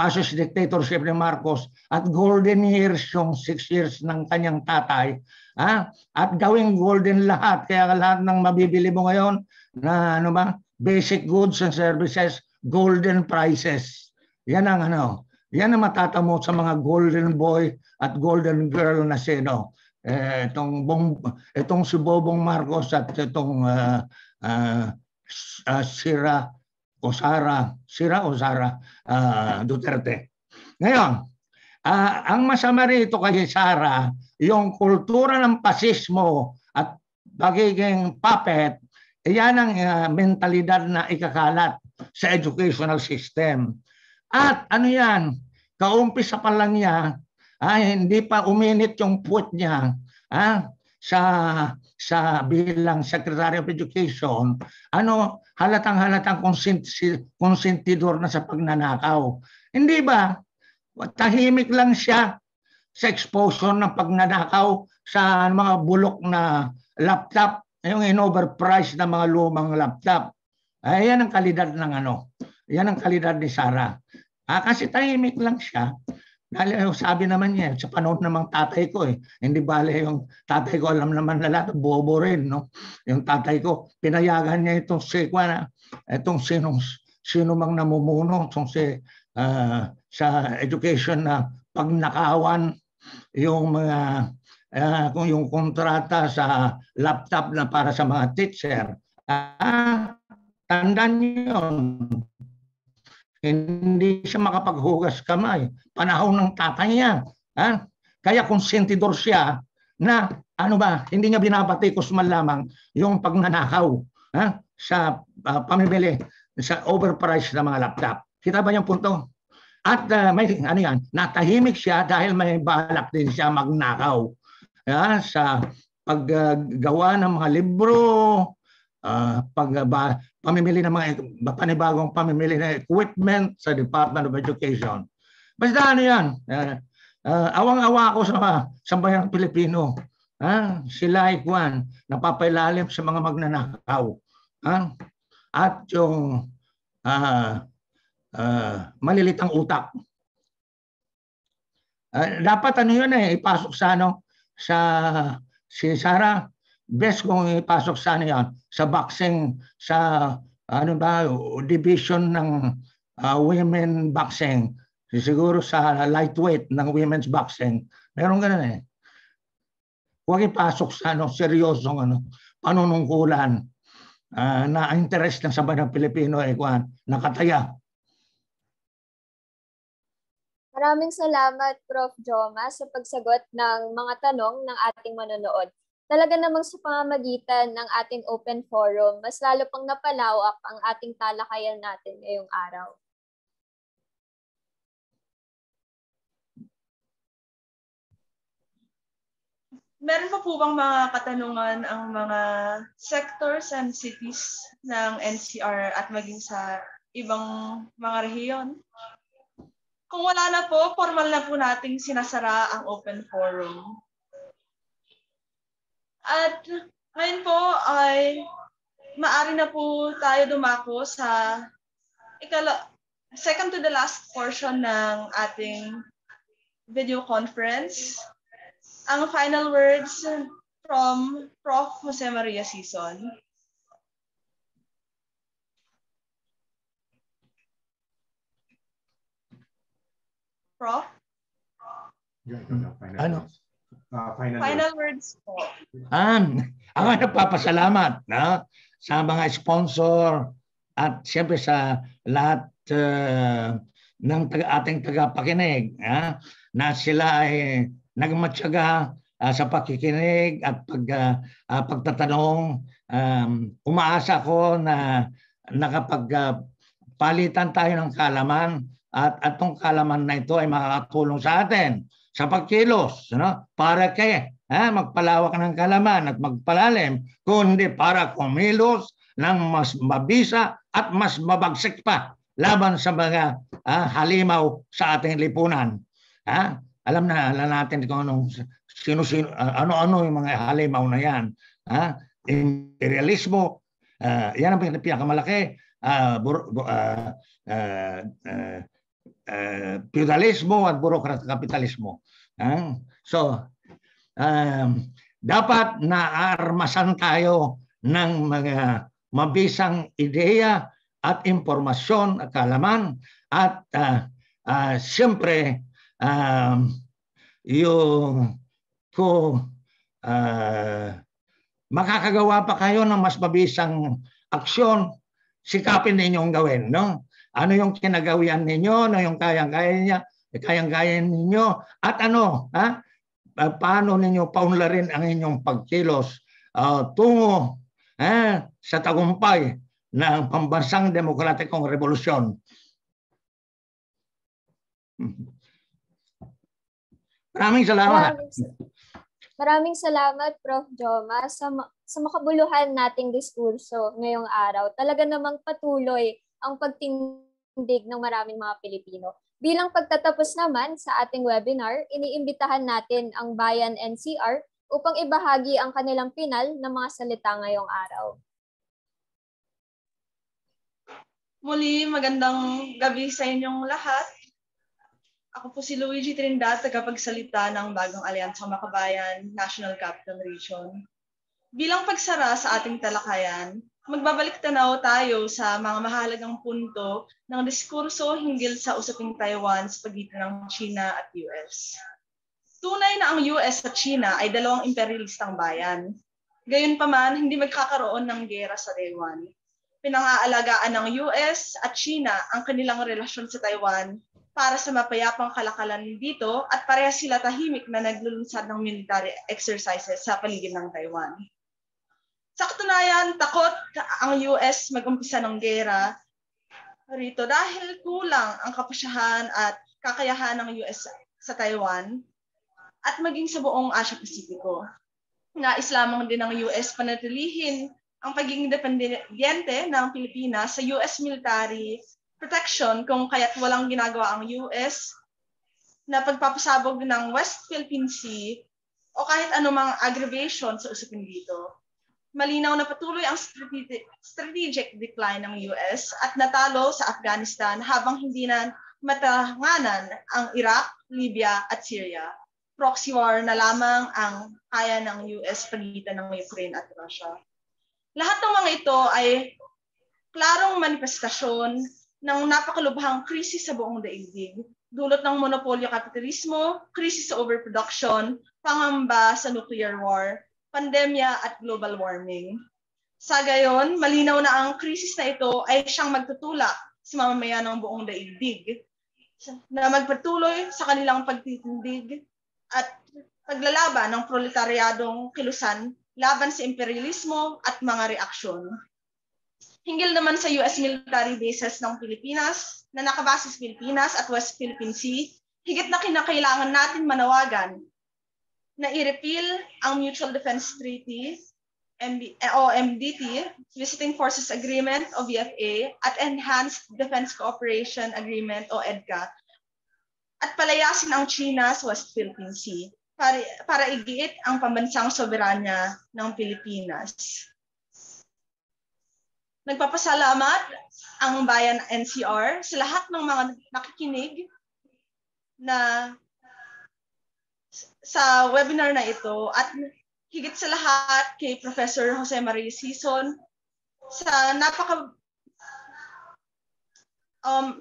Speaker 4: fascist dictatorship ni Marcos at golden years yung 6 years ng kanyang tatay ha? at gawing golden lahat kaya lahat ng mabibili mo ngayon na ano ba basic goods and services golden prices yan ang ano yan ang matatamo sa mga golden boy at golden girl na sino eh, itong bong, itong si Bobong Marcos at itong uh, uh, uh, Sira o Sara, Sira o Sara uh, ah, Duterte. Ngayon, uh, ang masama rito kay Sara, yung kultura ng pasismo at pagiging puppet, iyan ang uh, mentalidad na ikakalat sa educational system. At ano yan, kaumpisa pa lang niya, ay hindi pa uminit yung puwet niya ah, sa sa bilang Secretary of Education, ano halatang halatang konsentidor na sa pagnanakaw. Hindi ba? Tahimik lang siya sa exposure ng pagnanakaw sa mga bulok na laptop, yung in-overpriced na mga lumang laptop. Ayan ah, ang kalidad ng ano. Yan ang kalidad ni Sarah. Ah, kasi tahimik lang siya. Dahil oh, sabi naman niya, sa panahon namang tatay ko eh. Hindi bale yung tatay ko, alam naman na lahat, bobo rin. No? Yung tatay ko, pinayagan niya itong si, na, ano, itong sino, sino mang namumuno, itong si, uh, sa education na nakawan yung mga uh, kung yung kontrata sa laptop na para sa mga teacher. Ah, tandaan niyo hindi siya makapaghugas kamay. Panahon ng tatay niya. Ha? Kaya kung sentidor siya na ano ba, hindi niya binabatikos man lamang yung pagnanakaw ha? sa uh, pamimili sa overpriced na mga laptop. Kita ba yung punto? At uh, may ano yan, natahimik siya dahil may balak din siya magnakaw ha? sa paggawa ng mga libro, uh, ah, pag uh, pamimili ng mga panibagong pamimili ng equipment sa Department of Education. Basta ano yan, uh, uh, awang-awa ako sa, sa bayang Pilipino. Ha? Uh, sila ay kwan, napapailalim sa mga magnanakaw. Ha? Uh, at yung uh, uh, malilitang utak. Uh, dapat ano yun eh, ipasok sa ano, sa si Sarah best kung ipasok sana yan sa boxing sa ano ba division ng uh, women boxing siguro sa lightweight ng women's boxing meron ganun eh huwag ipasok sa ano seryosong ano panunungkulan uh, na interest ng sabay ng Pilipino eh kuan nakataya
Speaker 3: Maraming salamat Prof. Joma sa pagsagot ng mga tanong ng ating manonood talaga namang sa pamamagitan ng ating open forum, mas lalo pang napalawak ang ating talakayan natin ngayong araw.
Speaker 1: Meron pa po bang mga katanungan ang mga sectors and cities ng NCR at maging sa ibang mga rehiyon? Kung wala na po, formal na po nating sinasara ang open forum. At ngayon po ay maari na po tayo dumako sa ikala, second to the last portion ng ating video conference. Ang final words from Prof. Jose Maria Sison.
Speaker 2: Prof? Ano? Uh,
Speaker 4: final, final words. words po. An, ako nagpapasalamat na sa mga sponsor at siyempre sa lahat uh, ng ating tagapakinig ha, na sila ay nagmatsaga uh, ah, sa pakikinig at pag, uh, uh, pagtatanong. Um, umaasa ko na nakapag uh, palitan tayo ng kalaman at atong kalaman na ito ay makakatulong sa atin sa pagkilos, no? para kay ha, magpalawak ng kalaman at magpalalim, kundi para kumilos ng mas mabisa at mas mabagsik pa laban sa mga ah, halimaw sa ating lipunan. Ha? Alam na alam natin kung anong sino, sino ano-ano yung mga halimaw na 'yan. Ha? Imperialismo, uh, 'yan ang pinakamalaki. Uh, bur- uh, uh, uh, uh, feudalismo at bureaucratic kapitalismo. Uh, so, um, dapat naarmasan tayo ng mga mabisang ideya at impormasyon at kalaman at uh, uh, siyempre um, yung ko uh, makakagawa pa kayo ng mas mabisang aksyon sikapin ninyong gawin no ano yung kinagawian ninyo? Ano yung kayang-kaya niya? Eh, kayang-kaya ninyo? At ano? Ha? Paano ninyo paunlarin ang inyong pagkilos uh, tungo eh, sa tagumpay ng pambansang demokratikong revolusyon?
Speaker 2: Maraming salamat. Maraming,
Speaker 3: maraming salamat, Prof. Joma, sa, sa makabuluhan nating diskurso ngayong araw. Talaga namang patuloy ang pagtindig ng maraming mga Pilipino. Bilang pagtatapos naman sa ating webinar, iniimbitahan natin ang Bayan NCR upang ibahagi ang kanilang pinal ng mga salita ngayong araw.
Speaker 1: Muli, magandang gabi sa inyong lahat. Ako po si Luigi Trindad, tagapagsalita ng Bagong Alyansa Makabayan National Capital Region. Bilang pagsara sa ating talakayan, magbabalik tanaw tayo sa mga mahalagang punto ng diskurso hinggil sa usaping Taiwan sa pagitan ng China at US. Tunay na ang US at China ay dalawang imperialistang bayan. Gayunpaman, hindi magkakaroon ng gera sa Taiwan. Pinangaalagaan ng US at China ang kanilang relasyon sa Taiwan para sa mapayapang kalakalan dito at pareha sila tahimik na naglulunsad ng military exercises sa paligid ng Taiwan. Sa katunayan, takot ang US magumpisa ng gera rito dahil kulang ang kapasyahan at kakayahan ng US sa Taiwan at maging sa buong Asia Pasipiko. Nais lamang din ng US panatilihin ang pagiging dependyente ng Pilipinas sa US military protection kung kaya't walang ginagawa ang US na pagpapasabog ng West Philippine Sea o kahit anumang aggravation sa usapin dito malinaw na patuloy ang strategic, decline ng US at natalo sa Afghanistan habang hindi na matanganan ang Iraq, Libya at Syria. Proxy war na lamang ang kaya ng US pagitan ng Ukraine at Russia. Lahat ng mga ito ay klarong manifestasyon ng napakalubhang krisis sa buong daigdig, dulot ng monopolyo kapitalismo, krisis sa overproduction, pangamba sa nuclear war, pandemya at global warming. Sa gayon, malinaw na ang krisis na ito ay siyang magtutulak sa mamamayan ng buong daigdig na magpatuloy sa kanilang pagtitindig at paglalaban ng proletaryadong kilusan laban sa imperialismo at mga reaksyon. Hinggil naman sa US military bases ng Pilipinas na nakabase sa Pilipinas at West Philippine Sea, higit na kinakailangan natin manawagan na i-repeal ang Mutual Defense Treaty, MB, eh, o MDT, Visiting Forces Agreement o VFA, e at Enhanced Defense Cooperation Agreement o EDCA, at palayasin ang China sa West Philippine Sea para, para igiit ang pambansang soberanya ng Pilipinas. Nagpapasalamat ang Bayan NCR sa lahat ng mga nakikinig na sa webinar na ito at higit sa lahat kay Professor Jose Marie Sison sa napaka um,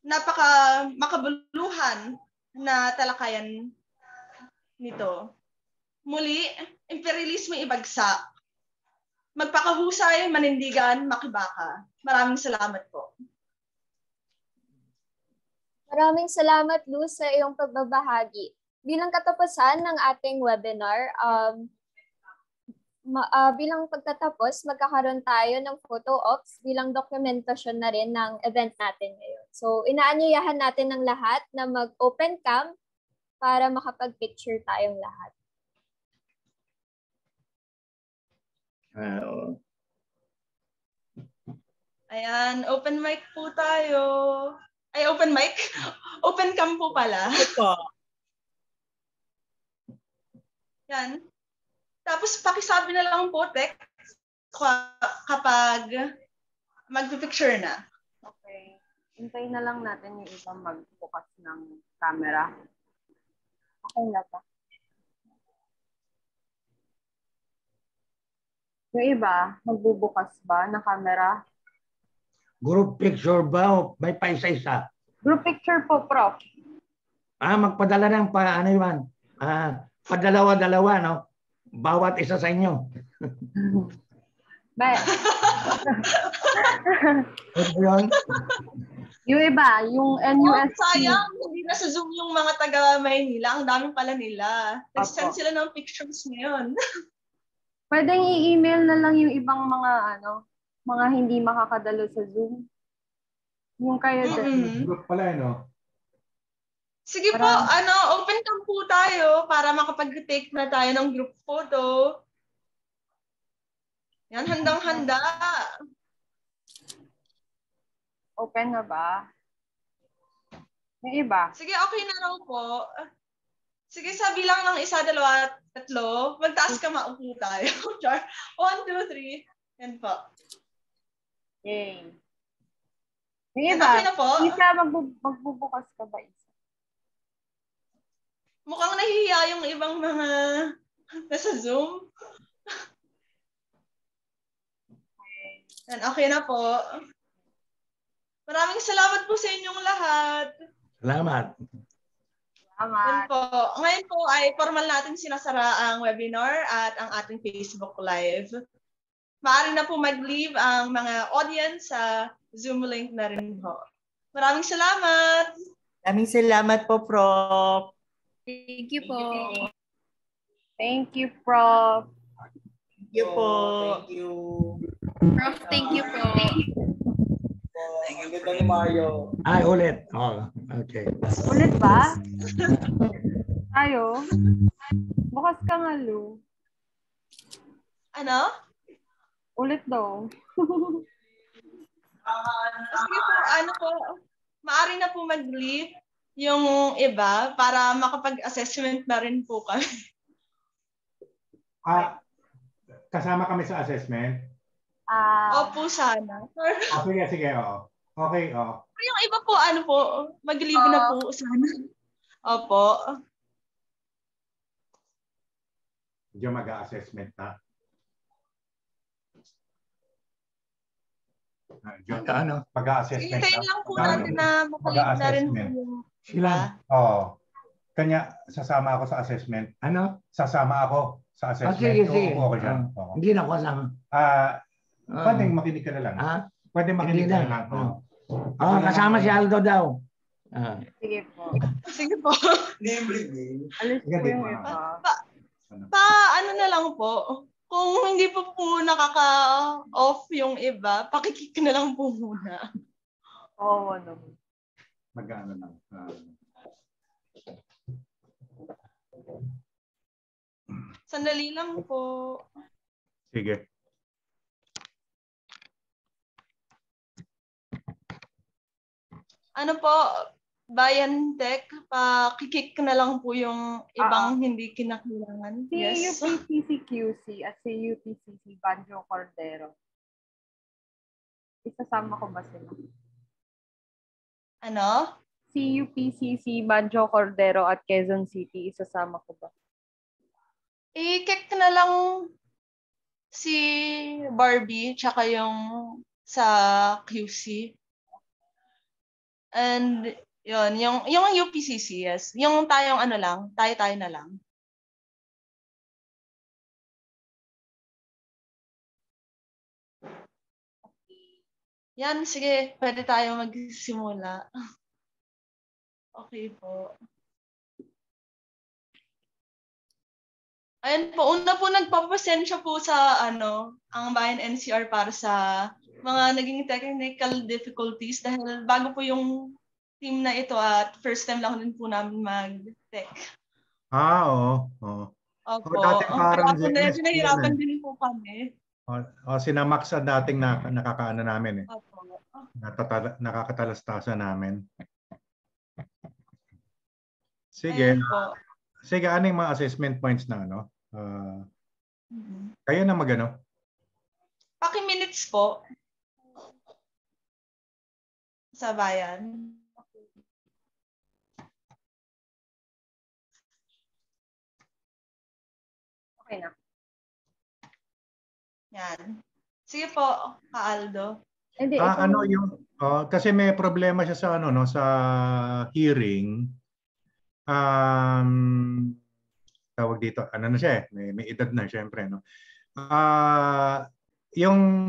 Speaker 1: napaka makabuluhan na talakayan nito. Muli, imperialismo ibagsak. Magpakahusay, manindigan, makibaka. Maraming salamat po.
Speaker 3: Maraming salamat, Luz, sa iyong pagbabahagi bilang katapusan ng ating webinar, um, ma, uh, bilang pagtatapos, magkakaroon tayo ng photo ops bilang dokumentasyon na rin ng event natin ngayon. So, inaanyayahan natin ng lahat na mag-open cam para makapag-picture tayong lahat.
Speaker 2: Wow.
Speaker 1: Ayan, open mic po tayo. Ay, open mic? open cam po pala. Ito. Yan. Tapos pakisabi na lang po text kapag magpipicture na. Okay. Hintayin na lang natin yung ibang mag ng camera. Okay na ba? Yung iba, magbubukas ba ng camera?
Speaker 4: Group picture ba o may pa isa-isa?
Speaker 1: Group picture po, Prof.
Speaker 4: Ah, magpadala ng pa, ano yun? Ah, padalawa-dalawa, no? Bawat isa sa inyo.
Speaker 1: But, ano yun? yung iba, yung NUS. Oh, sayang, hindi na sa Zoom yung mga taga Maynila. Ang daming pala nila. Nag-send sila ng pictures ngayon. Pwedeng i-email na lang yung ibang mga ano, mga hindi makakadalo sa Zoom. Yung kayo mm-hmm. din.
Speaker 5: Group pala, eh, no?
Speaker 1: Sige para, po, ano, open cam po tayo para makapag-take na tayo ng group photo. Yan, handang-handa. Open na ba? May iba? Sige, okay na raw po. Sige, sabi lang ng isa, dalawa, tatlo. Magtaas ka, maupo tayo. Char. One, two, three. Yan po. Yay. Sige ba? Okay na po. Isa, magbubukas ka ba isa? Mukhang nahihiya yung ibang mga nasa Zoom. Yan, okay na po. Maraming salamat po sa inyong lahat. Salamat. Salamat. po. Ngayon po ay formal natin sinasara ang webinar at ang ating Facebook Live. Maaari na po mag-leave ang mga audience sa Zoom link na rin po. Maraming salamat. Maraming salamat po, Prof.
Speaker 3: Thank you po. Thank you, Prof. Thank you po. Thank you. Prof, thank you po.
Speaker 2: Thank you, Thank Mario.
Speaker 4: Ay, ulit. Oh, okay.
Speaker 1: Ulit ba? Ayo. Bukas ka nga, Lu. Ano? Ulit daw. Ah, sige po, ano po, maari na po mag-leave yung iba para makapag-assessment na rin po kami.
Speaker 5: Ah, kasama kami sa assessment?
Speaker 1: Ah. Opo, sana. Ah,
Speaker 5: Okay, sige, oo. Okay, oo.
Speaker 1: Pero yung iba po, ano po, mag-leave uh, na po sana. Opo.
Speaker 5: Medyo mag-assessment na. Diyo, ah, ano? Pag-assessment na. Hintayin lang po natin na makulit na rin po yung sila? Diba? Oo. Kanya, sasama ako sa assessment. Ano? Sasama ako sa ah, assessment. Ah, sige, sige. Oo, okay, uh, Oo. Hindi na ako kasama. Ah, uh, pwede makinig ka na lang. Ha? Pwede makinig ka na lang. Oo. Oh, kasama si
Speaker 4: Aldo daw.
Speaker 2: Ah. Sige po. Sige po. Libre din. Alis po yung pa,
Speaker 1: pa, ano? pa, ano na lang po. Kung hindi pa po nakaka-off yung iba, pakikick na lang po muna. Oo, oh, ano mag-ano na. Uh, Sandali lang po. Sige. Ano po, Bayan Tech, pakikik na lang po yung ibang uh hindi kinakailangan. Si yes.
Speaker 2: UPCCQC at si UPCC Banjo Cordero. Isasama ko ba sila? Ano?
Speaker 1: CUPCC, Manjo Cordero at Quezon City. Isasama ko ba? I-kick na lang si Barbie tsaka yung sa QC. And yon yung yung UPCC, yes. Yung tayong ano lang, tayo-tayo na lang.
Speaker 2: Yan, sige, pwede tayo magsimula. okay po.
Speaker 1: Ayan po, una po nagpapasensya po sa ano, ang Bayan NCR para sa mga naging technical difficulties dahil bago po yung team na ito at first time lang din po namin mag-tech.
Speaker 5: Ah, oo. oo.
Speaker 1: Opo. O, dati parang Opo, na, nahirapan din po kami.
Speaker 5: O, o si dating na, nakakaano namin eh. Opo. Natatala, nakakatalastasan namin. Sige. Sige, ano yung mga assessment points na ano? Uh, ah, kaya na magano?
Speaker 1: Paki minutes po.
Speaker 2: Sa bayan.
Speaker 1: Okay na. Yan. Sige po, Kaaldo. Hindi, ah, ano yung
Speaker 5: uh, kasi may problema siya sa ano no sa hearing. Um tawag dito, ano na siya eh, may, may edad na siyempre no. Ah, uh, yung